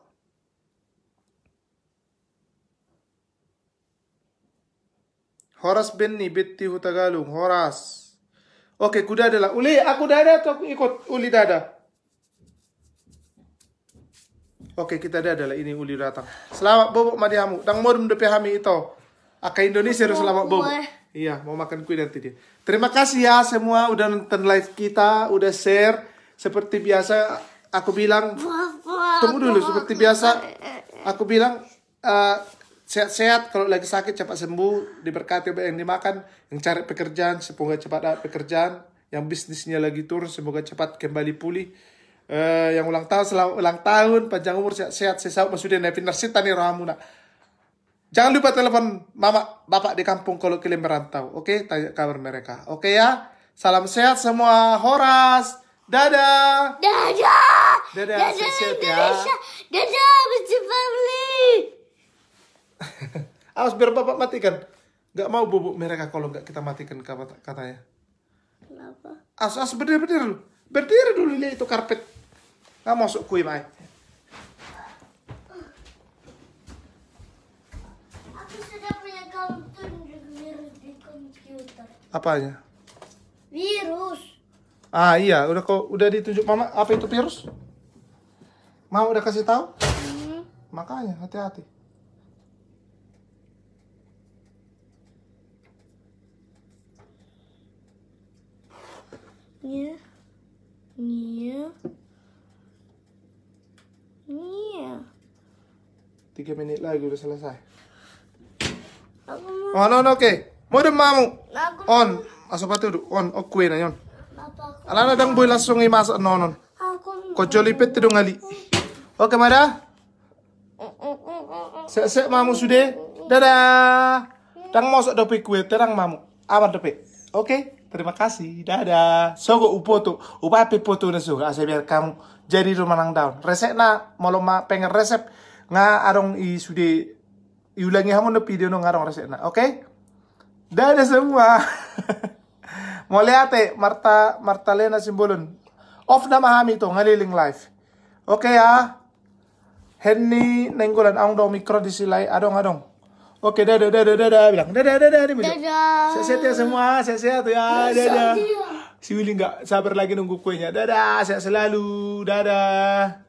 Horas Benny beti Hutagalung. Horas. Oke, kuda adalah uli. Aku dada atau aku ikut uli dada? Oke, kita dada adalah Ini uli datang. Selamat bobok madiamu. Dang modum depe hami itu. Aka Indonesia harus selamat bobok. Iya, mau makan kue nanti dia. Terima kasih ya semua udah nonton live kita, udah share seperti biasa aku bilang tunggu dulu seperti biasa aku bilang sehat sehat-sehat kalau lagi sakit cepat sembuh diberkati oleh yang dimakan yang cari pekerjaan semoga cepat dapat pekerjaan yang bisnisnya lagi turun semoga cepat kembali pulih uh, yang ulang tahun selamat ulang tahun panjang umur sehat-sehat sesau maksudnya Nevin Narsita nih nak. jangan lupa telepon mama bapak di kampung kalau kalian merantau oke okay? tanya kabar mereka oke okay, ya salam sehat semua Horas Dadah. Dadah. Dadah. Dadah Indonesia. Ya. Dadah Dadah. Dadah. Awas biar bapak matikan. Gak mau bubuk mereka kalau gak kita matikan katanya. Kenapa? As as berdiri berdiri dulu. Berdiri dulu lihat itu karpet. Gak masuk Dada, mai. Dada, Dada, Dada, Dada, Dada, Dada, Apanya? Virus. Ah iya, udah kok udah ditunjuk mama apa itu virus? Mama udah kasih tahu? Hmm. Makanya hati-hati. Nia, Nia, Tiga menit lagi udah selesai. Aku Oh no no oke. Okay. Mau demamu. On. Asopatu on. Okwe oh, na yon. Ala na dang boy lasong no nonon. Kocho lipet dong ali. Oke mada. Se se mamu sude. Dadah. Dang mosok dope kue terang mamu. aman dope. Oke. Terima kasih. Dadah. Sogo tu Upa pe poto na sogo. Asa biar kamu jadi rumah nang daun. Resep na ma pengen resep nga arong i sude iulangi hamun na video no ngarong resep na. Oke? Dadah semua. ate, Marta, Marta Lena Simbolon. Off na mahami to, ngaliling live. Okay ha? Ah. Henny nenggolan ang daw mikro di silai adong adong. Oke, okay, dadah, dadah, dadah, bilang dadah, dadah, dadah, dadah. Sehat ya semua, sehat ya, dadah. Si Willy nggak sabar lagi nunggu kuenya. Dadah, sehat selalu, dadah.